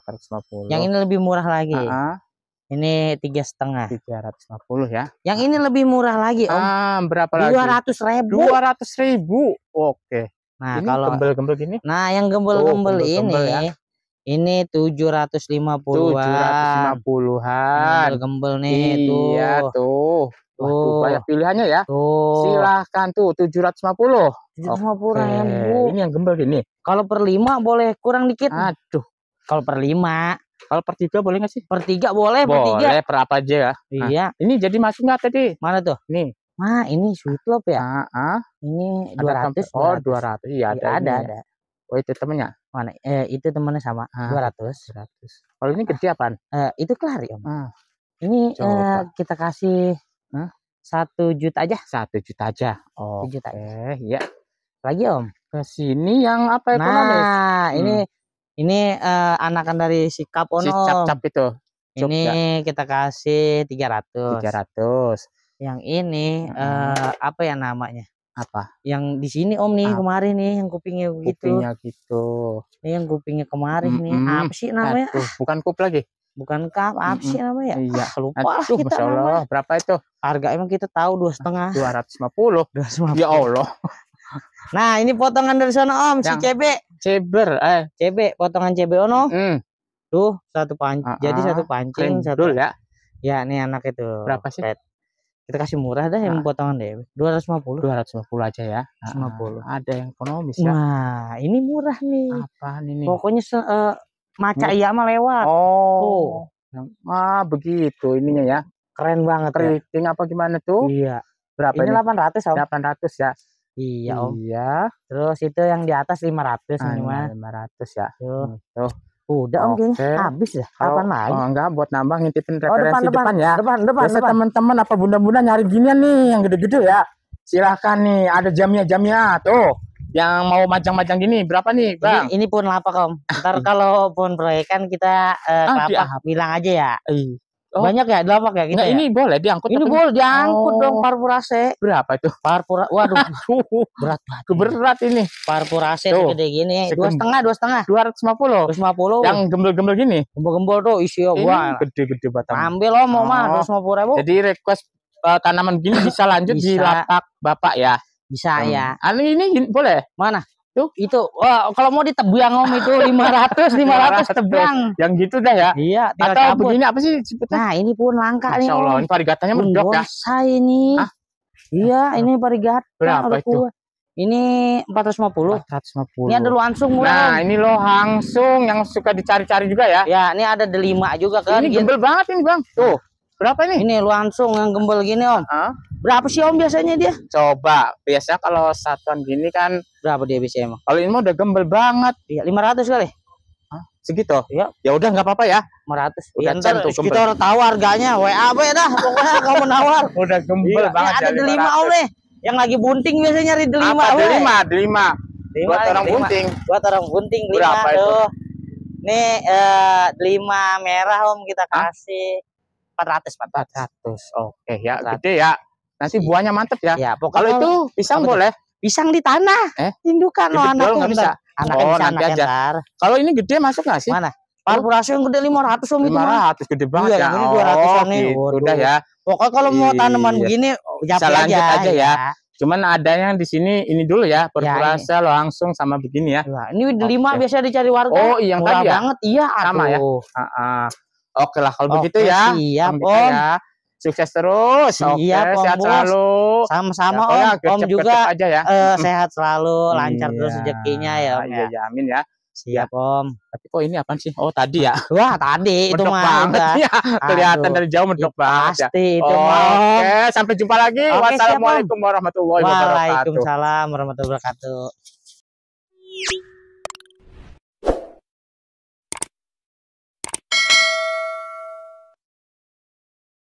ratus lima puluh Yang ini lebih murah lagi. ada, Ini tiga setengah. Tiga ratus lima puluh ya. Yang ini lebih murah lagi om. Ah, berapa lagi? Dua ratus ribu. Dua ratus ribu. Oke. Nah ini kalau gembel-gembel gini. Nah yang gembel-gembel oh, ini. Gembel ya ini tujuh ratus 750-an. 750-an. Gembel nih iya, tuh. Iya tuh. Tuh. Waduh, banyak pilihannya ya. Tuh. Silahkan tuh 750. 750 okay. Bu. Ini yang gembel ini. Kalau per 5 boleh kurang dikit. Aduh. Kalau per 5. Kalau per 3 boleh nggak sih? Per 3 boleh, per 3. Boleh, per apa aja ya. Nah, iya. Ah. ini jadi masuk nggak tadi? Mana tuh? Nih. Ma, ini sweet love ya? Ah, ah. Ini dua ratus. oh, 200. ratus Iya, ada. Iya, ya, ada, ada. Oh, itu temennya? mana eh, itu temannya sama dua ratus kalau ini gede apaan eh, itu kelari om ah. ini eh, kita kasih satu huh? juta aja satu juta aja oh okay. juta aja. ya lagi om ke sini yang apa nah, ekonomis nah hmm. ini ini eh, anakan dari sikap kapono si cap cap itu Cup, ini kita kasih tiga ratus tiga ratus yang ini hmm. eh, apa ya namanya apa yang di sini om nih apa? kemarin nih yang kupingnya begitu kupingnya gitu ini yang kupingnya kemarin mm -hmm. nih apa sih namanya Aduh, bukan kup lagi bukan kap apa mm -hmm. sih namanya iya ah, lupa Aduh, kita Masya Allah, berapa itu harga emang kita tahu dua ah, setengah dua ratus lima puluh ya Allah nah ini potongan dari sana om yang si CB ceber eh CB potongan CB ono mm. tuh satu panci uh -huh. jadi satu pancing Krindul, satu ya ya nih anak itu berapa sih Pet kita kasih murah dah yang nah. potongan deh 250 250 aja ya nah, ada yang ekonomis ya nah ini murah nih apa ini pokoknya se uh, maca iya mah lewat oh. oh ah begitu ininya ya keren banget ya. keriting ya. apa gimana tuh iya berapa ini, ini? 800 om 800 ya iya om iya terus itu yang di atas 500 ini ah, mah 500 ya tuh, hmm, tuh Udah om kayaknya habis ya. Kapan lagi? Oh, enggak buat nambah ngintipin oh, referensi oh, depan, depan, depan ya. Depan depan. Biasa teman-teman apa bunda-bunda nyari ginian nih yang gede-gede ya. Silahkan nih ada jamnya-jamnya tuh. Yang mau macam-macam gini berapa nih bang? Ini, ini pun lapak om. Ntar kalau pun proyek kan kita uh, ah, lapak iya. bilang aja ya. Iya. Oh. Banyak ya, berapa ya kita. Nah, ya? ini boleh diangkut. Ini boleh diangkut oh. dong parpurase. Berapa itu? Parpura waduh. berat banget. berat ini. Parpurase tuh. gede gini. Dua setengah, dua setengah. Dua ratus lima puluh. Dua ratus lima puluh. Yang gembel-gembel gini. Gembel-gembel tuh isi ya Gede-gede batang. Ambil om, oh, mau oh. mah dua ratus lima puluh ribu. Jadi request uh, tanaman gini bisa lanjut bisa. di lapak bapak ya. Bisa hmm. ya. Ah, ini, ini boleh? Mana? Tuh. Itu wah, kalau mau ditebang om itu lima ratus lima ratus tebang. Yang gitu dah ya. Iya, atau cabut. begini apa sih sebetulnya? Nah, ini pun langka nih. Insyaallah, ini parigatanya mendok ya. Saya ini. Hah? Iya, ini parigat Berapa itu? Kuat. Ini 450. 450. Ini ada langsung murah. Nah, ini loh langsung yang suka dicari-cari juga ya. Ya, ini ada delima juga kan. Ini gembel banget ini, Bang. Tuh. Berapa ini? Ini langsung yang gembel gini, Om. Huh? Berapa sih Om biasanya dia? Coba, biasa kalau satuan gini kan berapa dia bisa emang Kalau ini mah udah gembel banget. Iya, ratus kali. Segitu? ya Ya udah nggak apa-apa ya. 500. Udah ya, ntar tuh gembel. Kita orang tahu harganya, WAB dah pokoknya kamu nawar. udah gembel iya, banget. ada delima Om nih. Eh. Yang lagi bunting biasanya nyari delima. Apa delima? Delima. delima. Buat orang bunting. Buat orang bunting delima. Berapa itu? Nih eh, delima merah Om kita kasih empat ratus empat ratus oke ya 400. gede ya nanti iya. buahnya mantep ya, ya kalau itu pisang boleh pisang di tanah eh? indukan loh anaknya bisa anaknya oh, bisa nanti aja kalau ini gede masuk nggak sih mana Korporasi yang gede lima 500 om itu 500 gede banget iya, ya. Ini 200 oh, ini. Gitu, udah ya. Pokoknya kalau mau iya. tanaman begini oh, bisa lanjut aja, aja ya. ya. Cuman yang di sini ini dulu ya, perpurasa iya, ya, langsung sama begini ya. Nah, ini lima okay. biasa dicari warga. Oh, iya, murah tadi ya? banget. Iya, ya? aduh. ya. Uh -uh. Oke lah kalau begitu ya. Iya, Om. Ya. Sukses terus. Siap Oke, Om. Sehat Bos. selalu. Sama-sama ya, Om. Ya, om juga aja ya. Uh, sehat selalu, lancar iya. terus rezekinya ya Om. Iya, ya. Iya, amin ya. ya. Siap ya. Om. Tapi kok ini apa sih? Oh tadi ya. Wah tadi itu mah. banget ya. Kelihatan dari jauh medok banget. Ya. Pasti itu mah. Oke sampai jumpa lagi. Okay, Wassalamualaikum warahmatullahi wabarakatuh. Waalaikumsalam warahmatullahi wabarakatuh.